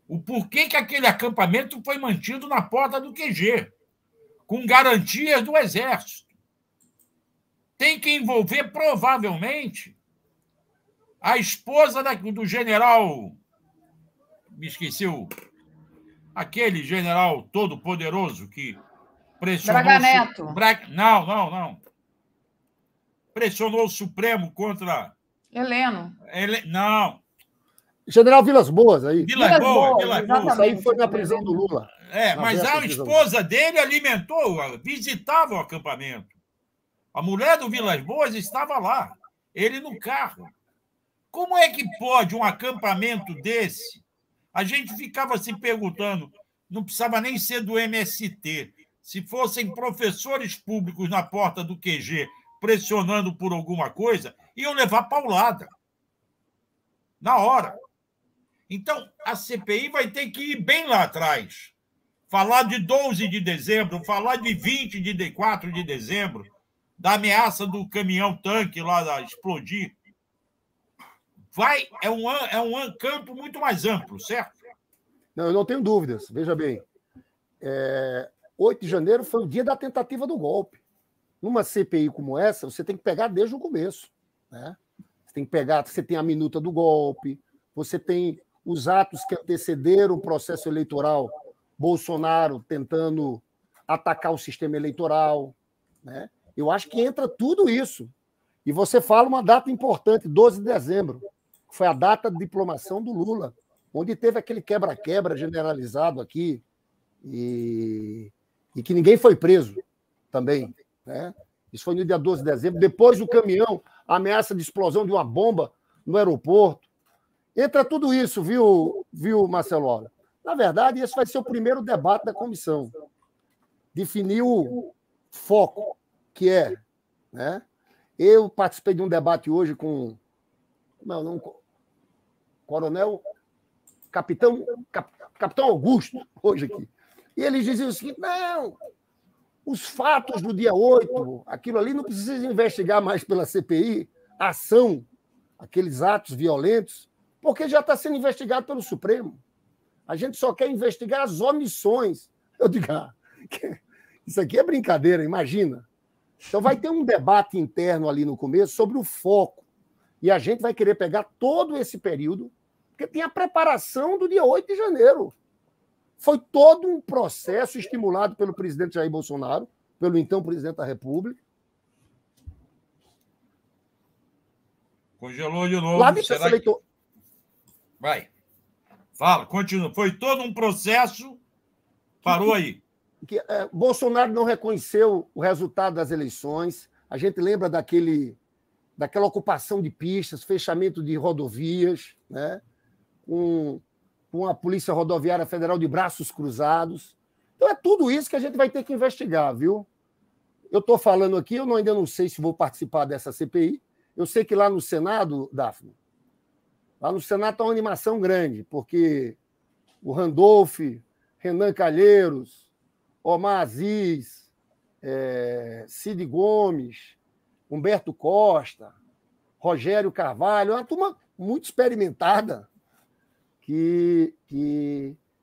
O porquê que aquele acampamento foi mantido na porta do QG, com garantias do Exército. Tem que envolver, provavelmente, a esposa do general. Me esqueci o. Aquele general todo-poderoso que pressionou. Braga Neto. Su... Bra... Não, não, não. Pressionou o Supremo contra Heleno. Ele... Não. General Vilas Boas aí. Vilas, Vilas Boas, Boas Vilas Boas. Isso aí foi na prisão do Lula. É, mas a esposa dele alimentou, visitava o acampamento. A mulher do Vilas Boas estava lá, ele no carro. Como é que pode um acampamento desse? A gente ficava se perguntando, não precisava nem ser do MST. Se fossem professores públicos na porta do QG pressionando por alguma coisa, iam levar paulada. Na hora. Então, a CPI vai ter que ir bem lá atrás. Falar de 12 de dezembro, falar de 20 de 4 de dezembro, da ameaça do caminhão-tanque lá explodir. Vai, é um, é um campo muito mais amplo, certo? Não, eu não tenho dúvidas. Veja bem, é, 8 de janeiro foi o dia da tentativa do golpe. Numa CPI como essa, você tem que pegar desde o começo. Né? Você tem que pegar, você tem a minuta do golpe, você tem os atos que antecederam o processo eleitoral, Bolsonaro tentando atacar o sistema eleitoral. Né? Eu acho que entra tudo isso. E você fala uma data importante, 12 de dezembro, que foi a data de diplomação do Lula, onde teve aquele quebra-quebra generalizado aqui e, e que ninguém foi preso também. Né? Isso foi no dia 12 de dezembro. Depois o caminhão, a ameaça de explosão de uma bomba no aeroporto. Entra tudo isso, viu, viu Marcelo? na verdade, esse vai ser o primeiro debate da comissão. Definir o foco, que é. Né? Eu participei de um debate hoje com. Como é o nome? Coronel. Capitão, Cap, Capitão Augusto, hoje aqui. E eles diziam o seguinte: não, os fatos do dia 8, aquilo ali não precisa investigar mais pela CPI, a ação, aqueles atos violentos, porque já está sendo investigado pelo Supremo. A gente só quer investigar as omissões. Eu digo, ah, isso aqui é brincadeira, imagina. Então vai ter um debate interno ali no começo sobre o foco. E a gente vai querer pegar todo esse período, porque tem a preparação do dia 8 de janeiro. Foi todo um processo estimulado pelo presidente Jair Bolsonaro, pelo então presidente da República. Congelou de novo. Lá Será eleitor... que... Vai. Fala, continua. Foi todo um processo. Parou aí. Que, que, é, Bolsonaro não reconheceu o resultado das eleições. A gente lembra daquele, daquela ocupação de pistas, fechamento de rodovias, né? Um, com a Polícia Rodoviária Federal de braços cruzados. Então é tudo isso que a gente vai ter que investigar, viu? Eu estou falando aqui, eu não, ainda não sei se vou participar dessa CPI. Eu sei que lá no Senado, Daphne, lá no Senado está uma animação grande, porque o Randolph, Renan Calheiros, Omar Aziz, é, Cid Gomes, Humberto Costa, Rogério Carvalho, é uma turma muito experimentada que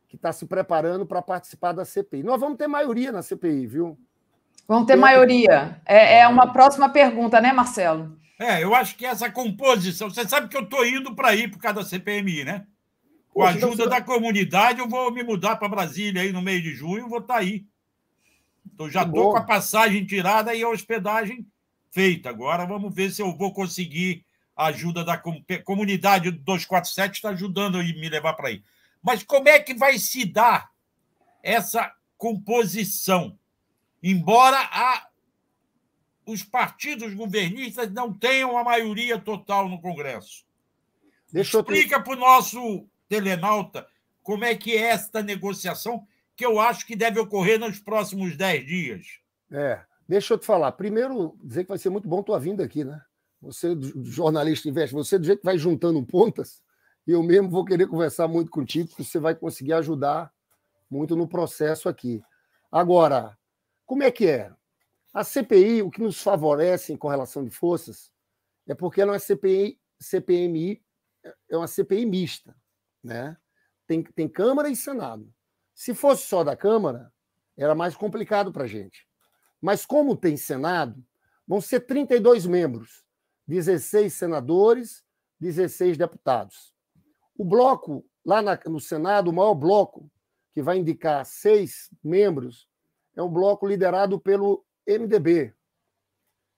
que está se preparando para participar da CPI. Nós vamos ter maioria na CPI, viu? Vamos ter maioria. É, é uma ah. próxima pergunta, né, Marcelo? É, eu acho que essa composição. Você sabe que eu estou indo para aí por causa da CPMI, né? Com a ajuda então da comunidade, eu vou me mudar para Brasília aí no meio de junho, vou estar tá aí. Então já estou com a passagem tirada e a hospedagem feita. Agora vamos ver se eu vou conseguir a ajuda da comunidade 247 está ajudando a me levar para aí. Mas como é que vai se dar essa composição? Embora a, os partidos governistas não tenham a maioria total no Congresso. Deixa Explica para o nosso telenauta como é que é esta negociação que eu acho que deve ocorrer nos próximos dez dias. É, deixa eu te falar. Primeiro, dizer que vai ser muito bom tua vinda aqui, né? Você, jornalista, investe, você, do jeito que vai juntando pontas, eu mesmo vou querer conversar muito contigo, porque você vai conseguir ajudar muito no processo aqui. Agora, como é que é? A CPI, o que nos favorece em correlação de forças, é porque ela é uma CPI, CPMI, é uma CPI mista, né? Tem, tem Câmara e Senado. Se fosse só da Câmara, era mais complicado para a gente. Mas como tem Senado, vão ser 32 membros. 16 senadores, 16 deputados. O bloco, lá na, no Senado, o maior bloco, que vai indicar seis membros, é um bloco liderado pelo MDB,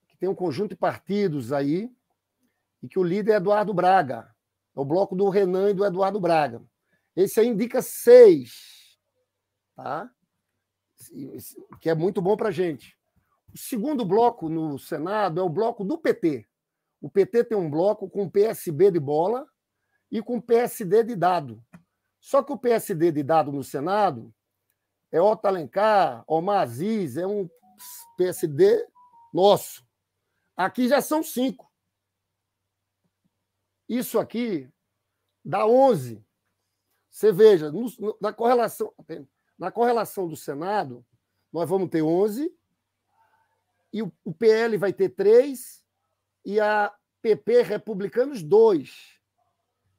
que tem um conjunto de partidos aí, e que o líder é Eduardo Braga. É o bloco do Renan e do Eduardo Braga. Esse aí indica seis, tá? que é muito bom para a gente. O segundo bloco no Senado é o bloco do PT, o PT tem um bloco com PSB de bola e com PSD de dado. Só que o PSD de dado no Senado é Otto Alencar, Omar Aziz, é um PSD nosso. Aqui já são cinco. Isso aqui dá 11. Você veja, no, na, correlação, na correlação do Senado, nós vamos ter 11, e o, o PL vai ter 3, e a PP Republicanos, 2.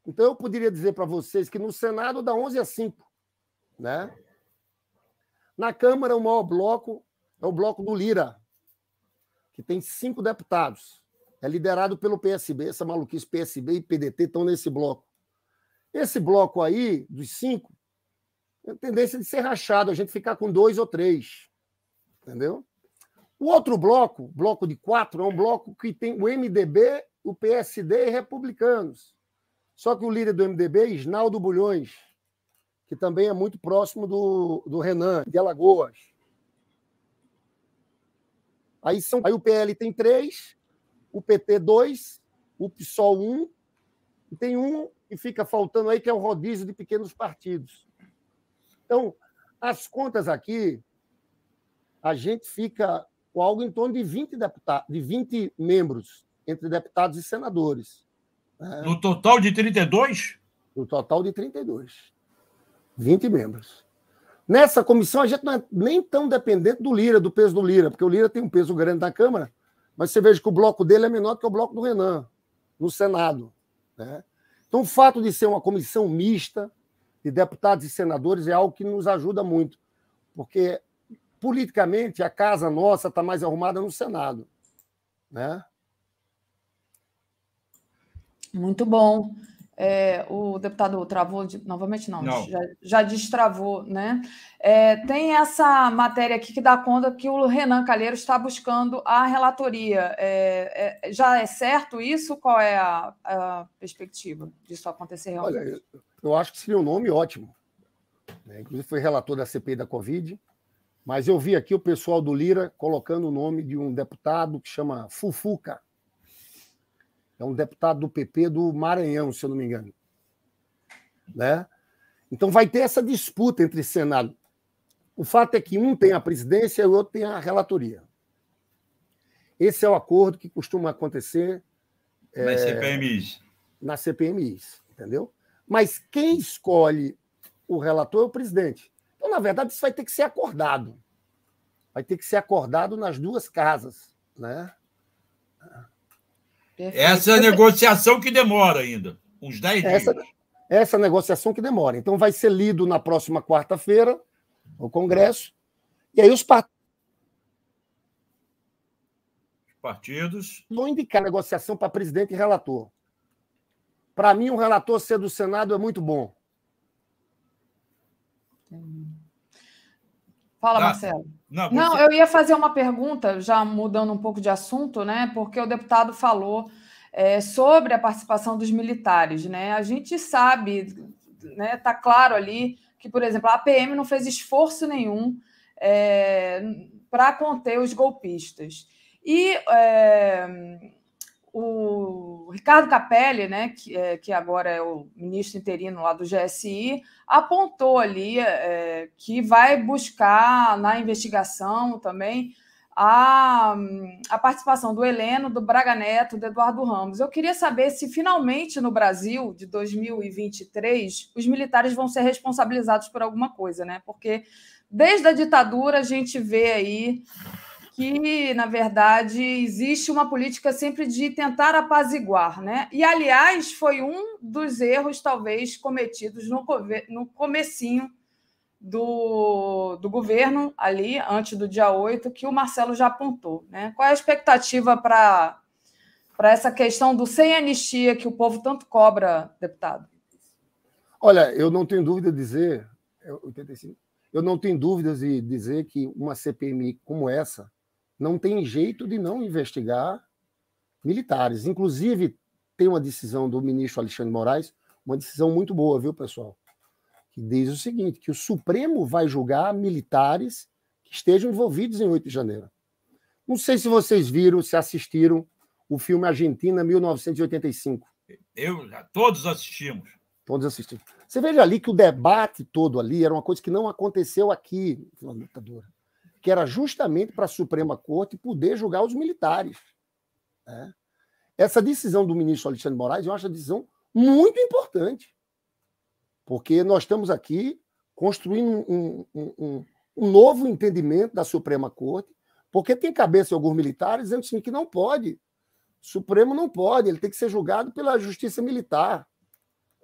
Então, eu poderia dizer para vocês que no Senado dá 11 a 5. Né? Na Câmara, o maior bloco é o bloco do Lira, que tem cinco deputados. É liderado pelo PSB. Essa maluquice PSB e PDT estão nesse bloco. Esse bloco aí, dos cinco, tem é tendência de ser rachado, a gente ficar com dois ou três. Entendeu? O outro bloco, bloco de quatro, é um bloco que tem o MDB, o PSD e republicanos. Só que o líder do MDB é Isnaldo Bulhões, que também é muito próximo do, do Renan, de Alagoas. Aí, são, aí o PL tem três, o PT dois, o PSOL um, e tem um que fica faltando aí, que é o rodízio de pequenos partidos. Então, as contas aqui, a gente fica com algo em torno de 20, deputados, de 20 membros, entre deputados e senadores. É. No total de 32? No total de 32. 20 membros. Nessa comissão, a gente não é nem tão dependente do Lira, do peso do Lira, porque o Lira tem um peso grande na Câmara, mas você veja que o bloco dele é menor que o bloco do Renan, no Senado. Né? Então, o fato de ser uma comissão mista de deputados e senadores é algo que nos ajuda muito, porque politicamente, a casa nossa está mais arrumada no Senado. Né? Muito bom. É, o deputado travou de, novamente não, não. Já, já, destravou, né? É, tem essa matéria aqui que dá conta que o Renan Calheiro está buscando a relatoria. É, é já é certo isso? Qual é a, a perspectiva disso acontecer realmente? Olha, eu, eu acho que seria um nome ótimo. Né? Inclusive foi relator da CPI da Covid. Mas eu vi aqui o pessoal do Lira colocando o nome de um deputado que chama Fufuca. É um deputado do PP do Maranhão, se eu não me engano. Né? Então vai ter essa disputa entre Senado. O fato é que um tem a presidência e o outro tem a relatoria. Esse é o acordo que costuma acontecer é, nas CPMIs. Nas CPMIs, entendeu? Mas quem escolhe o relator é o presidente. Então, na verdade, isso vai ter que ser acordado. Vai ter que ser acordado nas duas casas. Né? Essa é a negociação que demora ainda, uns 10 essa, dias. Essa é a negociação que demora. Então, vai ser lido na próxima quarta-feira, o Congresso, e aí os partidos. Partidos. Vão indicar negociação para presidente e relator. Para mim, um relator ser do Senado é muito bom. Fala, Marcelo. Não, não eu ia fazer uma pergunta, já mudando um pouco de assunto, né? Porque o deputado falou é, sobre a participação dos militares, né? A gente sabe, né? Tá claro ali que, por exemplo, a PM não fez esforço nenhum é, para conter os golpistas. E é, o Ricardo Capelli, né, que, é, que, agora é o ministro interino lá do GSI, apontou ali é, que vai buscar na investigação também a, a participação do Heleno, do Braga Neto, do Eduardo Ramos. Eu queria saber se finalmente no Brasil de 2023 os militares vão ser responsabilizados por alguma coisa, né? Porque desde a ditadura a gente vê aí que, na verdade, existe uma política sempre de tentar apaziguar, né? E, aliás, foi um dos erros, talvez, cometidos no, no comecinho do, do governo, ali, antes do dia 8, que o Marcelo já apontou. Né? Qual é a expectativa para essa questão do sem anistia que o povo tanto cobra, deputado? Olha, eu não tenho dúvida de dizer, 85, é, eu não tenho dúvidas de dizer que uma CPMI como essa não tem jeito de não investigar militares. Inclusive, tem uma decisão do ministro Alexandre Moraes, uma decisão muito boa, viu, pessoal? Que diz o seguinte: que o Supremo vai julgar militares que estejam envolvidos em 8 de janeiro. Não sei se vocês viram, se assistiram o filme Argentina 1985. Eu, todos assistimos. Todos assistimos. Você veja ali que o debate todo ali era uma coisa que não aconteceu aqui na ditadura que era justamente para a Suprema Corte poder julgar os militares. Né? Essa decisão do ministro Alexandre Moraes, eu acho uma decisão muito importante, porque nós estamos aqui construindo um, um, um, um novo entendimento da Suprema Corte, porque tem cabeça alguns militares dizendo assim, que não pode, o Supremo não pode, ele tem que ser julgado pela justiça militar.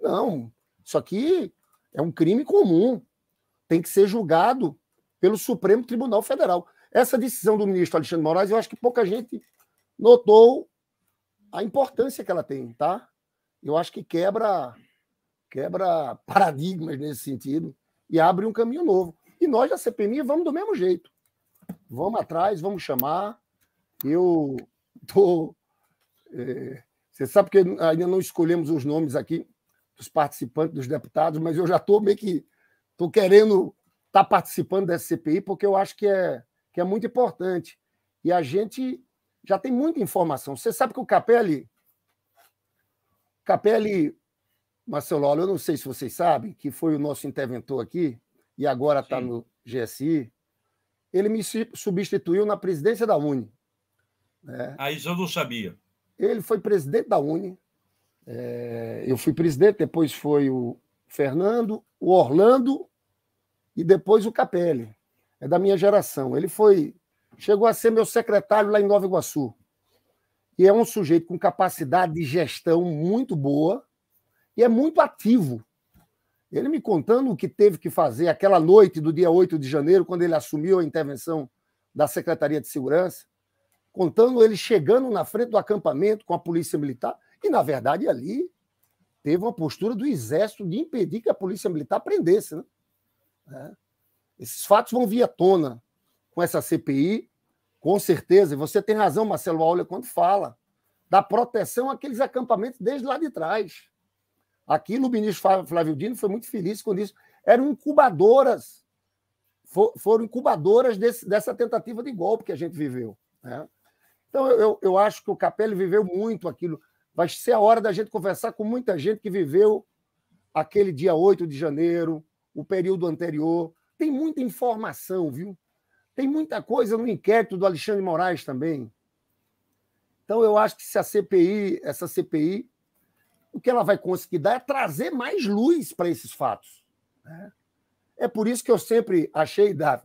Não, isso aqui é um crime comum, tem que ser julgado pelo Supremo Tribunal Federal. Essa decisão do ministro Alexandre Moraes, eu acho que pouca gente notou a importância que ela tem, tá? Eu acho que quebra quebra paradigmas nesse sentido e abre um caminho novo. E nós da CPMI vamos do mesmo jeito. Vamos atrás, vamos chamar. Eu tô é, você sabe que ainda não escolhemos os nomes aqui dos participantes, dos deputados, mas eu já tô meio que tô querendo está participando dessa CPI, porque eu acho que é, que é muito importante. E a gente já tem muita informação. Você sabe que o Capelli. Capelli, Marcelo, eu não sei se vocês sabem, que foi o nosso interventor aqui, e agora está no GSI, ele me substituiu na presidência da Uni. Né? Ah, isso eu não sabia. Ele foi presidente da Uni. É, eu fui presidente, depois foi o Fernando, o Orlando e depois o Capelli. É da minha geração. Ele foi. Chegou a ser meu secretário lá em Nova Iguaçu. E é um sujeito com capacidade de gestão muito boa e é muito ativo. Ele me contando o que teve que fazer aquela noite do dia 8 de janeiro, quando ele assumiu a intervenção da Secretaria de Segurança, contando ele chegando na frente do acampamento com a Polícia Militar, e na verdade ali teve uma postura do Exército de impedir que a Polícia Militar prendesse. Né? Né? Esses fatos vão vir à tona com essa CPI, com certeza. E você tem razão, Marcelo Aulia, quando fala da proteção àqueles acampamentos desde lá de trás. Aquilo, o ministro Flávio Dino foi muito feliz com isso. Eram incubadoras, foram incubadoras desse, dessa tentativa de golpe que a gente viveu. Né? Então, eu, eu acho que o Capelli viveu muito aquilo. Vai ser a hora da gente conversar com muita gente que viveu aquele dia 8 de janeiro, o período anterior. Tem muita informação, viu? Tem muita coisa no inquérito do Alexandre Moraes também. Então eu acho que se a CPI, essa CPI, o que ela vai conseguir dar é trazer mais luz para esses fatos. Né? É por isso que eu sempre achei, Davi,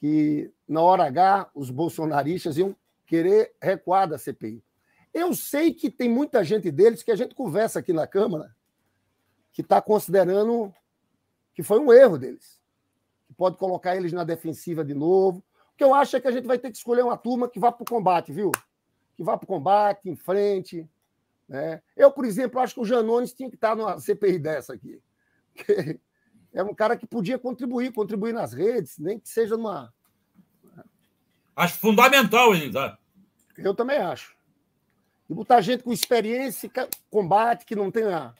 que na hora H os bolsonaristas iam querer recuar da CPI. Eu sei que tem muita gente deles que a gente conversa aqui na Câmara que está considerando que foi um erro deles. Pode colocar eles na defensiva de novo. O que eu acho é que a gente vai ter que escolher uma turma que vá para o combate, viu? Que vá para o combate, em frente. Né? Eu, por exemplo, acho que o Janones tinha que estar numa CPI dessa aqui. É um cara que podia contribuir, contribuir nas redes, nem que seja numa. Acho fundamental ele, tá? Eu também acho. E botar gente com experiência, combate, que não tenha,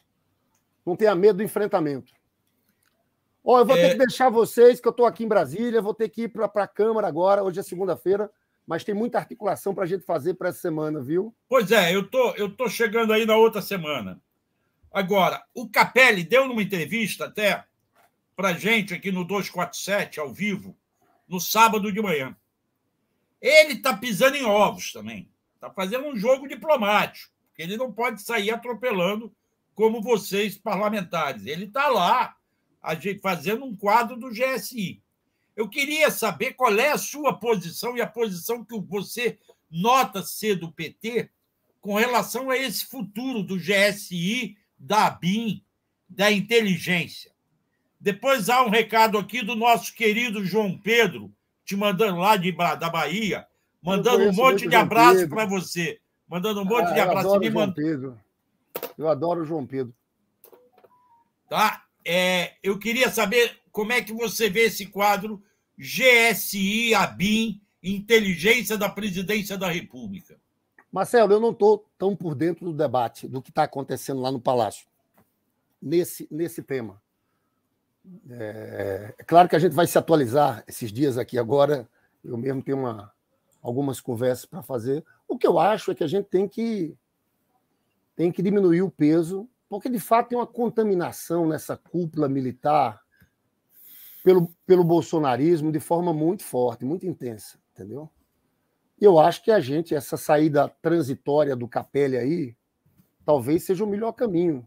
não tenha medo do enfrentamento. Ó, eu vou é... ter que deixar vocês, que eu estou aqui em Brasília, vou ter que ir para a Câmara agora, hoje é segunda-feira, mas tem muita articulação para a gente fazer para essa semana, viu? Pois é, eu tô, eu tô chegando aí na outra semana. Agora, o Capelli deu numa entrevista até para gente aqui no 247, ao vivo, no sábado de manhã. Ele está pisando em ovos também. Está fazendo um jogo diplomático, porque ele não pode sair atropelando como vocês parlamentares. Ele está lá a gente fazendo um quadro do GSI. Eu queria saber qual é a sua posição e a posição que você nota ser do PT com relação a esse futuro do GSI, da BIM, da inteligência. Depois há um recado aqui do nosso querido João Pedro, te mandando lá de, da Bahia, mandando um monte de abraço para você. Mandando um monte ah, de abraço. Eu adoro, João manda... Pedro. eu adoro o João Pedro. Tá? É, eu queria saber como é que você vê esse quadro GSI, ABIN, Inteligência da Presidência da República. Marcelo, eu não estou tão por dentro do debate, do que está acontecendo lá no Palácio, nesse, nesse tema. É, é, claro que a gente vai se atualizar esses dias aqui agora. Eu mesmo tenho uma, algumas conversas para fazer. O que eu acho é que a gente tem que, tem que diminuir o peso porque de fato tem uma contaminação nessa cúpula militar pelo, pelo bolsonarismo de forma muito forte, muito intensa, entendeu? E eu acho que a gente, essa saída transitória do Capelli aí, talvez seja o melhor caminho.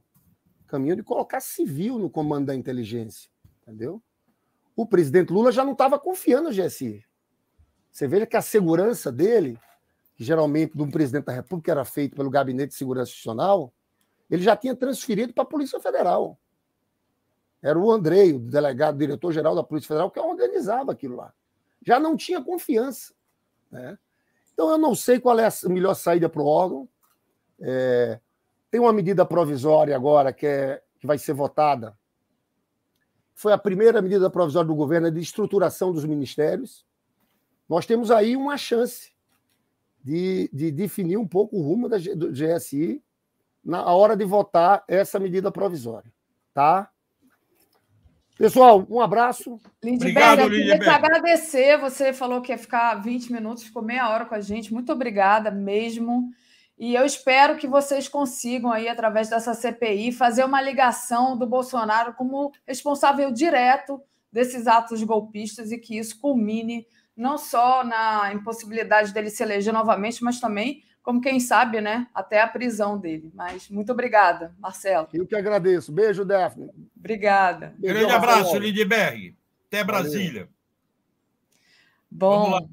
Caminho de colocar civil no comando da inteligência, entendeu? O presidente Lula já não estava confiando no GSI. Você veja que a segurança dele, que geralmente um presidente da República era feito pelo Gabinete de Segurança Institucional, ele já tinha transferido para a Polícia Federal. Era o Andrei, o delegado, diretor-geral da Polícia Federal, que organizava aquilo lá. Já não tinha confiança. Né? Então, eu não sei qual é a melhor saída para o órgão. É, tem uma medida provisória agora que, é, que vai ser votada. Foi a primeira medida provisória do governo é de estruturação dos ministérios. Nós temos aí uma chance de, de definir um pouco o rumo da, do GSI na hora de votar essa medida provisória, tá? Pessoal, um abraço. Lindberg, eu queria te agradecer. Você falou que ia ficar 20 minutos, ficou meia hora com a gente. Muito obrigada mesmo. E eu espero que vocês consigam, aí, através dessa CPI, fazer uma ligação do Bolsonaro como responsável direto desses atos golpistas e que isso culmine não só na impossibilidade dele se eleger novamente, mas também como quem sabe, né, até a prisão dele. Mas muito obrigada, Marcelo. Eu que agradeço. Beijo, Daphne. Obrigada. Grande abraço, Marcelo. Até Brasília. Valeu. Bom, vamos lá.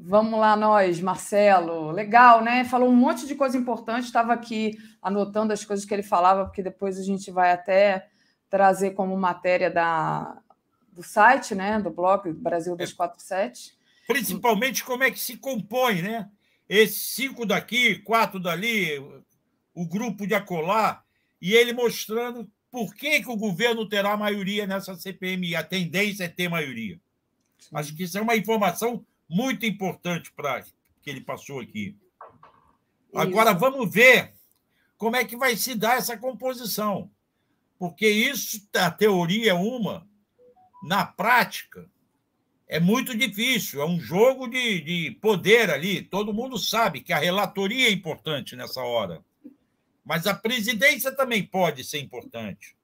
vamos lá. nós, Marcelo. Legal, né? Falou um monte de coisa importante. Estava aqui anotando as coisas que ele falava, porque depois a gente vai até trazer como matéria da, do site, né? Do blog Brasil 247. É. principalmente como é que se compõe, né? esses cinco daqui, quatro dali, o grupo de acolá, e ele mostrando por que, que o governo terá maioria nessa CPMI. A tendência é ter maioria. Acho que isso é uma informação muito importante para que ele passou aqui. Agora vamos ver como é que vai se dar essa composição. Porque isso, a teoria é uma, na prática, é muito difícil, é um jogo de, de poder ali. Todo mundo sabe que a relatoria é importante nessa hora. Mas a presidência também pode ser importante.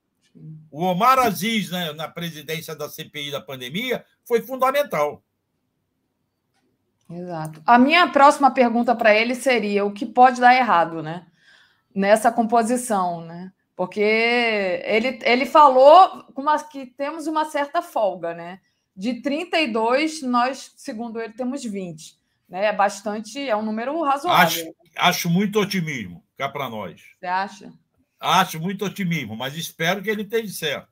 O Omar Aziz, né, na presidência da CPI da pandemia, foi fundamental. Exato. A minha próxima pergunta para ele seria: o que pode dar errado, né? Nessa composição, né? Porque ele, ele falou que temos uma certa folga, né? De 32, nós, segundo ele, temos 20. Né? É bastante, é um número razoável. Acho, né? acho muito otimismo, cá para nós. Você acha? Acho muito otimismo, mas espero que ele esteja certo.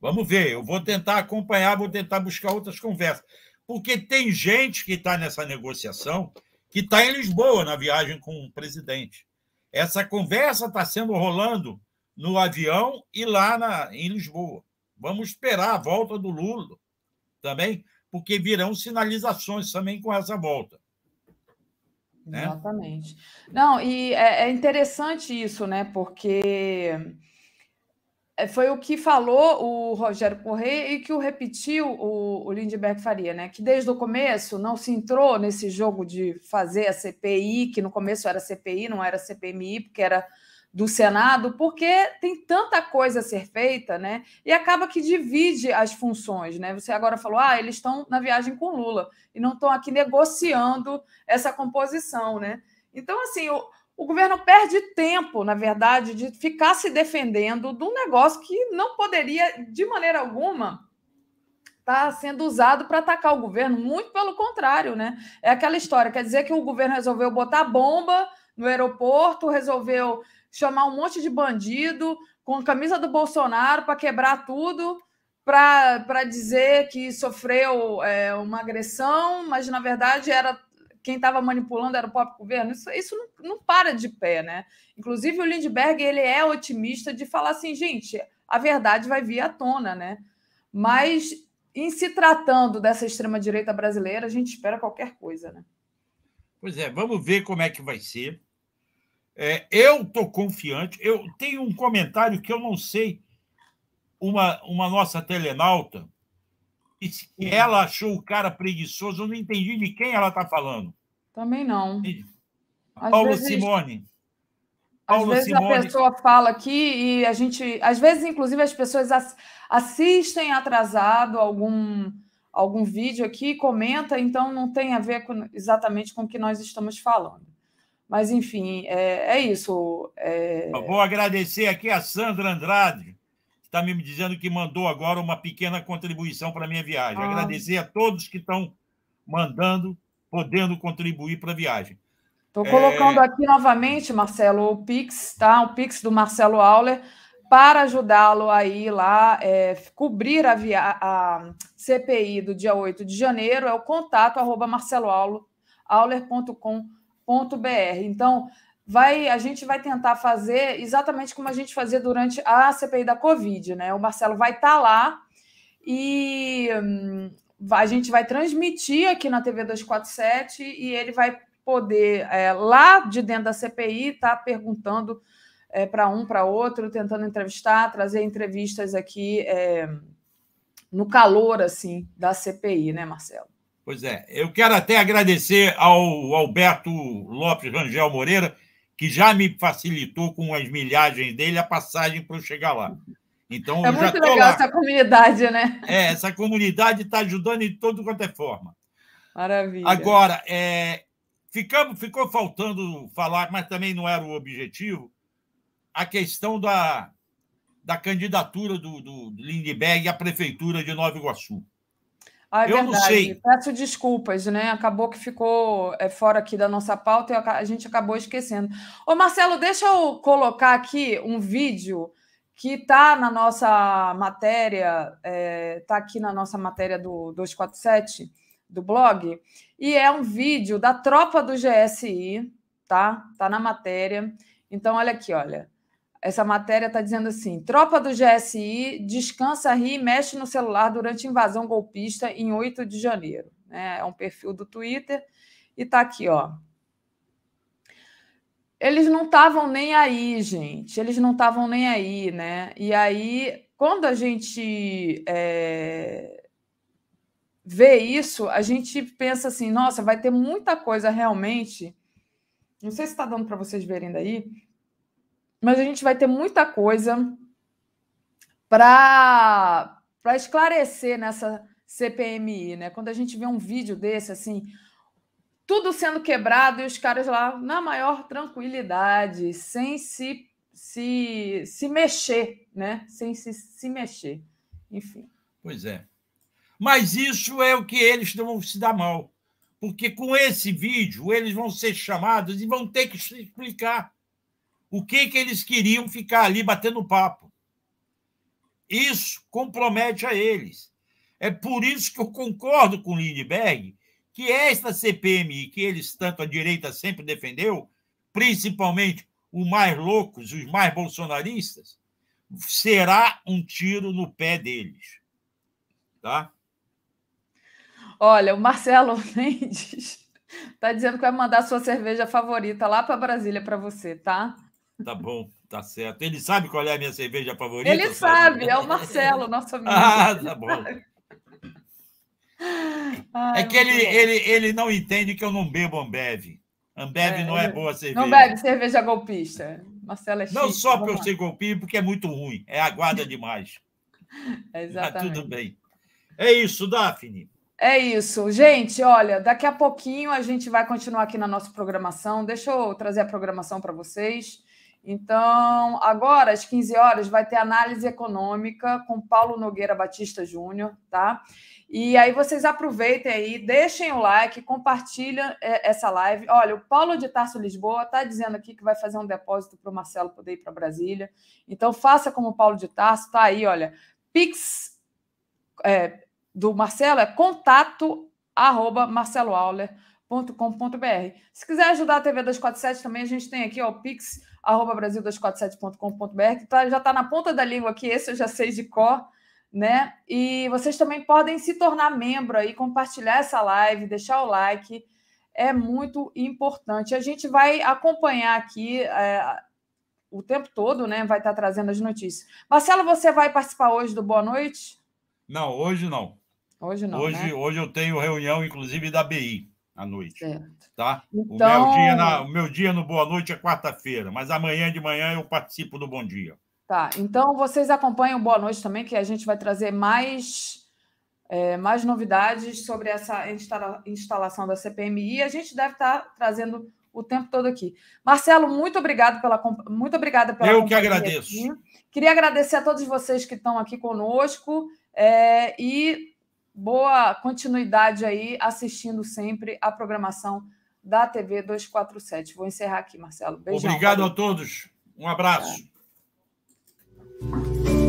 Vamos ver, eu vou tentar acompanhar, vou tentar buscar outras conversas. Porque tem gente que está nessa negociação que está em Lisboa, na viagem com o presidente. Essa conversa está sendo rolando no avião e lá na, em Lisboa. Vamos esperar a volta do Lula, também, tá porque virão sinalizações também com essa volta. Né? Exatamente. Não, e é, é interessante isso, né? Porque é, foi o que falou o Rogério Corrêa e que o repetiu o, o, Lindbergh Faria, né? Que desde o começo não se entrou nesse jogo de fazer a CPI, que no começo era CPI, não era CPMI, porque era do Senado, porque tem tanta coisa a ser feita, né? E acaba que divide as funções, né? Você agora falou, ah, eles estão na viagem com Lula e não estão aqui negociando essa composição, né? Então, assim, o, o governo perde tempo, na verdade, de ficar se defendendo de um negócio que não poderia, de maneira alguma, estar tá sendo usado para atacar o governo. Muito pelo contrário, né? É aquela história, quer dizer que o governo resolveu botar bomba no aeroporto, resolveu chamar um monte de bandido com camisa do Bolsonaro para quebrar tudo, para dizer que sofreu é, uma agressão, mas na verdade era quem estava manipulando era o próprio governo. Isso, isso não, não, para de pé, né? Inclusive o Lindbergh ele é otimista de falar assim, gente, a verdade vai vir à tona, né? Mas em se tratando dessa extrema direita brasileira, a gente espera qualquer coisa, né? Pois é, vamos ver como é que vai ser. É, eu estou confiante. Eu tenho um comentário que eu não sei, uma, uma nossa telenauta, disse que hum. ela achou o cara preguiçoso. Eu não entendi de quem ela está falando. Também não. Às Paulo vezes... Simone. Paulo às vezes Simone. a pessoa fala aqui e a gente. Às vezes, inclusive, as pessoas assistem atrasado algum, algum vídeo aqui, comenta, então não tem a ver com, exatamente com o que nós estamos falando. Mas, enfim, é, é isso. É... Vou agradecer aqui a Sandra Andrade, que está me dizendo que mandou agora uma pequena contribuição para a minha viagem. Ah. Agradecer a todos que estão mandando, podendo contribuir para a viagem. Estou é. colocando é... aqui novamente, Marcelo, o Pix, tá? O Pix do Marcelo Auler para ajudá-lo aí lá, é, cobrir a, via a CPI do dia 8 de janeiro, é o contato arroba marceloauler.com.br então, vai, a gente vai tentar fazer exatamente como a gente fazia durante a CPI da Covid, né? O Marcelo vai estar tá lá e hum, a gente vai transmitir aqui na TV 247 e ele vai poder, é, lá de dentro da CPI, estar tá perguntando é, para um, para outro, tentando entrevistar, trazer entrevistas aqui é, no calor, assim, da CPI, né, Marcelo? Pois é, eu quero até agradecer ao Alberto Lopes Rangel Moreira, que já me facilitou com as milhagens dele a passagem para eu chegar lá. Então, é muito legal lá. essa comunidade, né? É, essa comunidade está ajudando de toda quanto é forma. Maravilha. Agora, é, ficamos, ficou faltando falar, mas também não era o objetivo, a questão da, da candidatura do, do Lindbergh à prefeitura de Nova Iguaçu. Ah, é eu verdade. não sei. Peço desculpas, né? Acabou que ficou é, fora aqui da nossa pauta e a gente acabou esquecendo. Ô, Marcelo, deixa eu colocar aqui um vídeo que está na nossa matéria, está é, tá aqui na nossa matéria do 247 do blog, e é um vídeo da tropa do GSI, tá? Tá na matéria. Então, olha aqui, olha essa matéria está dizendo assim: tropa do GSI descansa, ri e mexe no celular durante invasão golpista em 8 de janeiro. Né? É um perfil do Twitter e está aqui, ó. Eles não estavam nem aí, gente. Eles não estavam nem aí, né? E aí, quando a gente é, vê isso, a gente pensa assim: nossa, vai ter muita coisa realmente. Não sei se está dando para vocês verem daí mas a gente vai ter muita coisa para esclarecer nessa CPMI, né? Quando a gente vê um vídeo desse, assim, tudo sendo quebrado e os caras lá na maior tranquilidade, sem se, se, se mexer, né? Sem se, se mexer. Enfim. Pois é. Mas isso é o que eles não vão se dar mal. Porque com esse vídeo eles vão ser chamados e vão ter que explicar o que, que eles queriam ficar ali batendo papo. Isso compromete a eles. É por isso que eu concordo com Lindbergh que esta CPMI, que eles tanto a direita sempre defendeu, principalmente os mais loucos, os mais bolsonaristas, será um tiro no pé deles. Tá? Olha, o Marcelo Mendes está dizendo que vai mandar sua cerveja favorita lá para Brasília para você, tá? Tá bom, tá certo. Ele sabe qual é a minha cerveja favorita? Ele sabe, sabe? é o Marcelo, nosso amigo. Ah, tá bom. é que ele, ele, ele não entende que eu não bebo Ambev. Ambev é, não é, é. boa cerveja. Não bebe cerveja golpista. Marcelo é Não só por eu ser golpista, porque é muito ruim. É aguarda demais. é exatamente. Tá tudo bem. É isso, Daphne. É isso. Gente, olha, daqui a pouquinho a gente vai continuar aqui na nossa programação. Deixa eu trazer a programação para vocês. Então, agora, às 15 horas, vai ter análise econômica com Paulo Nogueira Batista Júnior, tá? E aí vocês aproveitem aí, deixem o like, compartilhem é, essa live. Olha, o Paulo de Tarso Lisboa está dizendo aqui que vai fazer um depósito para o Marcelo poder ir para Brasília. Então, faça como o Paulo de Tarso, tá aí, olha. Pix é, do Marcelo é contato arroba marceloauler.com.br. Se quiser ajudar a TV 247 também, a gente tem aqui ó, o Pix arroba brasil247.com.br, tá, já está na ponta da língua aqui, esse eu já sei de cor, né? E vocês também podem se tornar membro aí, compartilhar essa live, deixar o like, é muito importante. A gente vai acompanhar aqui é, o tempo todo, né? Vai estar tá trazendo as notícias. Marcelo, você vai participar hoje do Boa Noite? Não, hoje não. Hoje não. Hoje, né? hoje eu tenho reunião, inclusive, da BI à noite. Certo. Tá? Então... O, meu então dia na, o meu dia no Boa Noite é quarta-feira, mas amanhã de manhã eu participo do Bom Dia. Tá, então vocês acompanham o Boa Noite também, que a gente vai trazer mais, é, mais novidades sobre essa instala instalação da CPMI. A gente deve estar tá trazendo o tempo todo aqui. Marcelo, muito obrigado pela muito obrigada pela Eu que agradeço. Aqui. Queria agradecer a todos vocês que estão aqui conosco é, e boa continuidade aí, assistindo sempre a programação da TV 247. Vou encerrar aqui, Marcelo. Beijão. Obrigado a todos. Um abraço. É.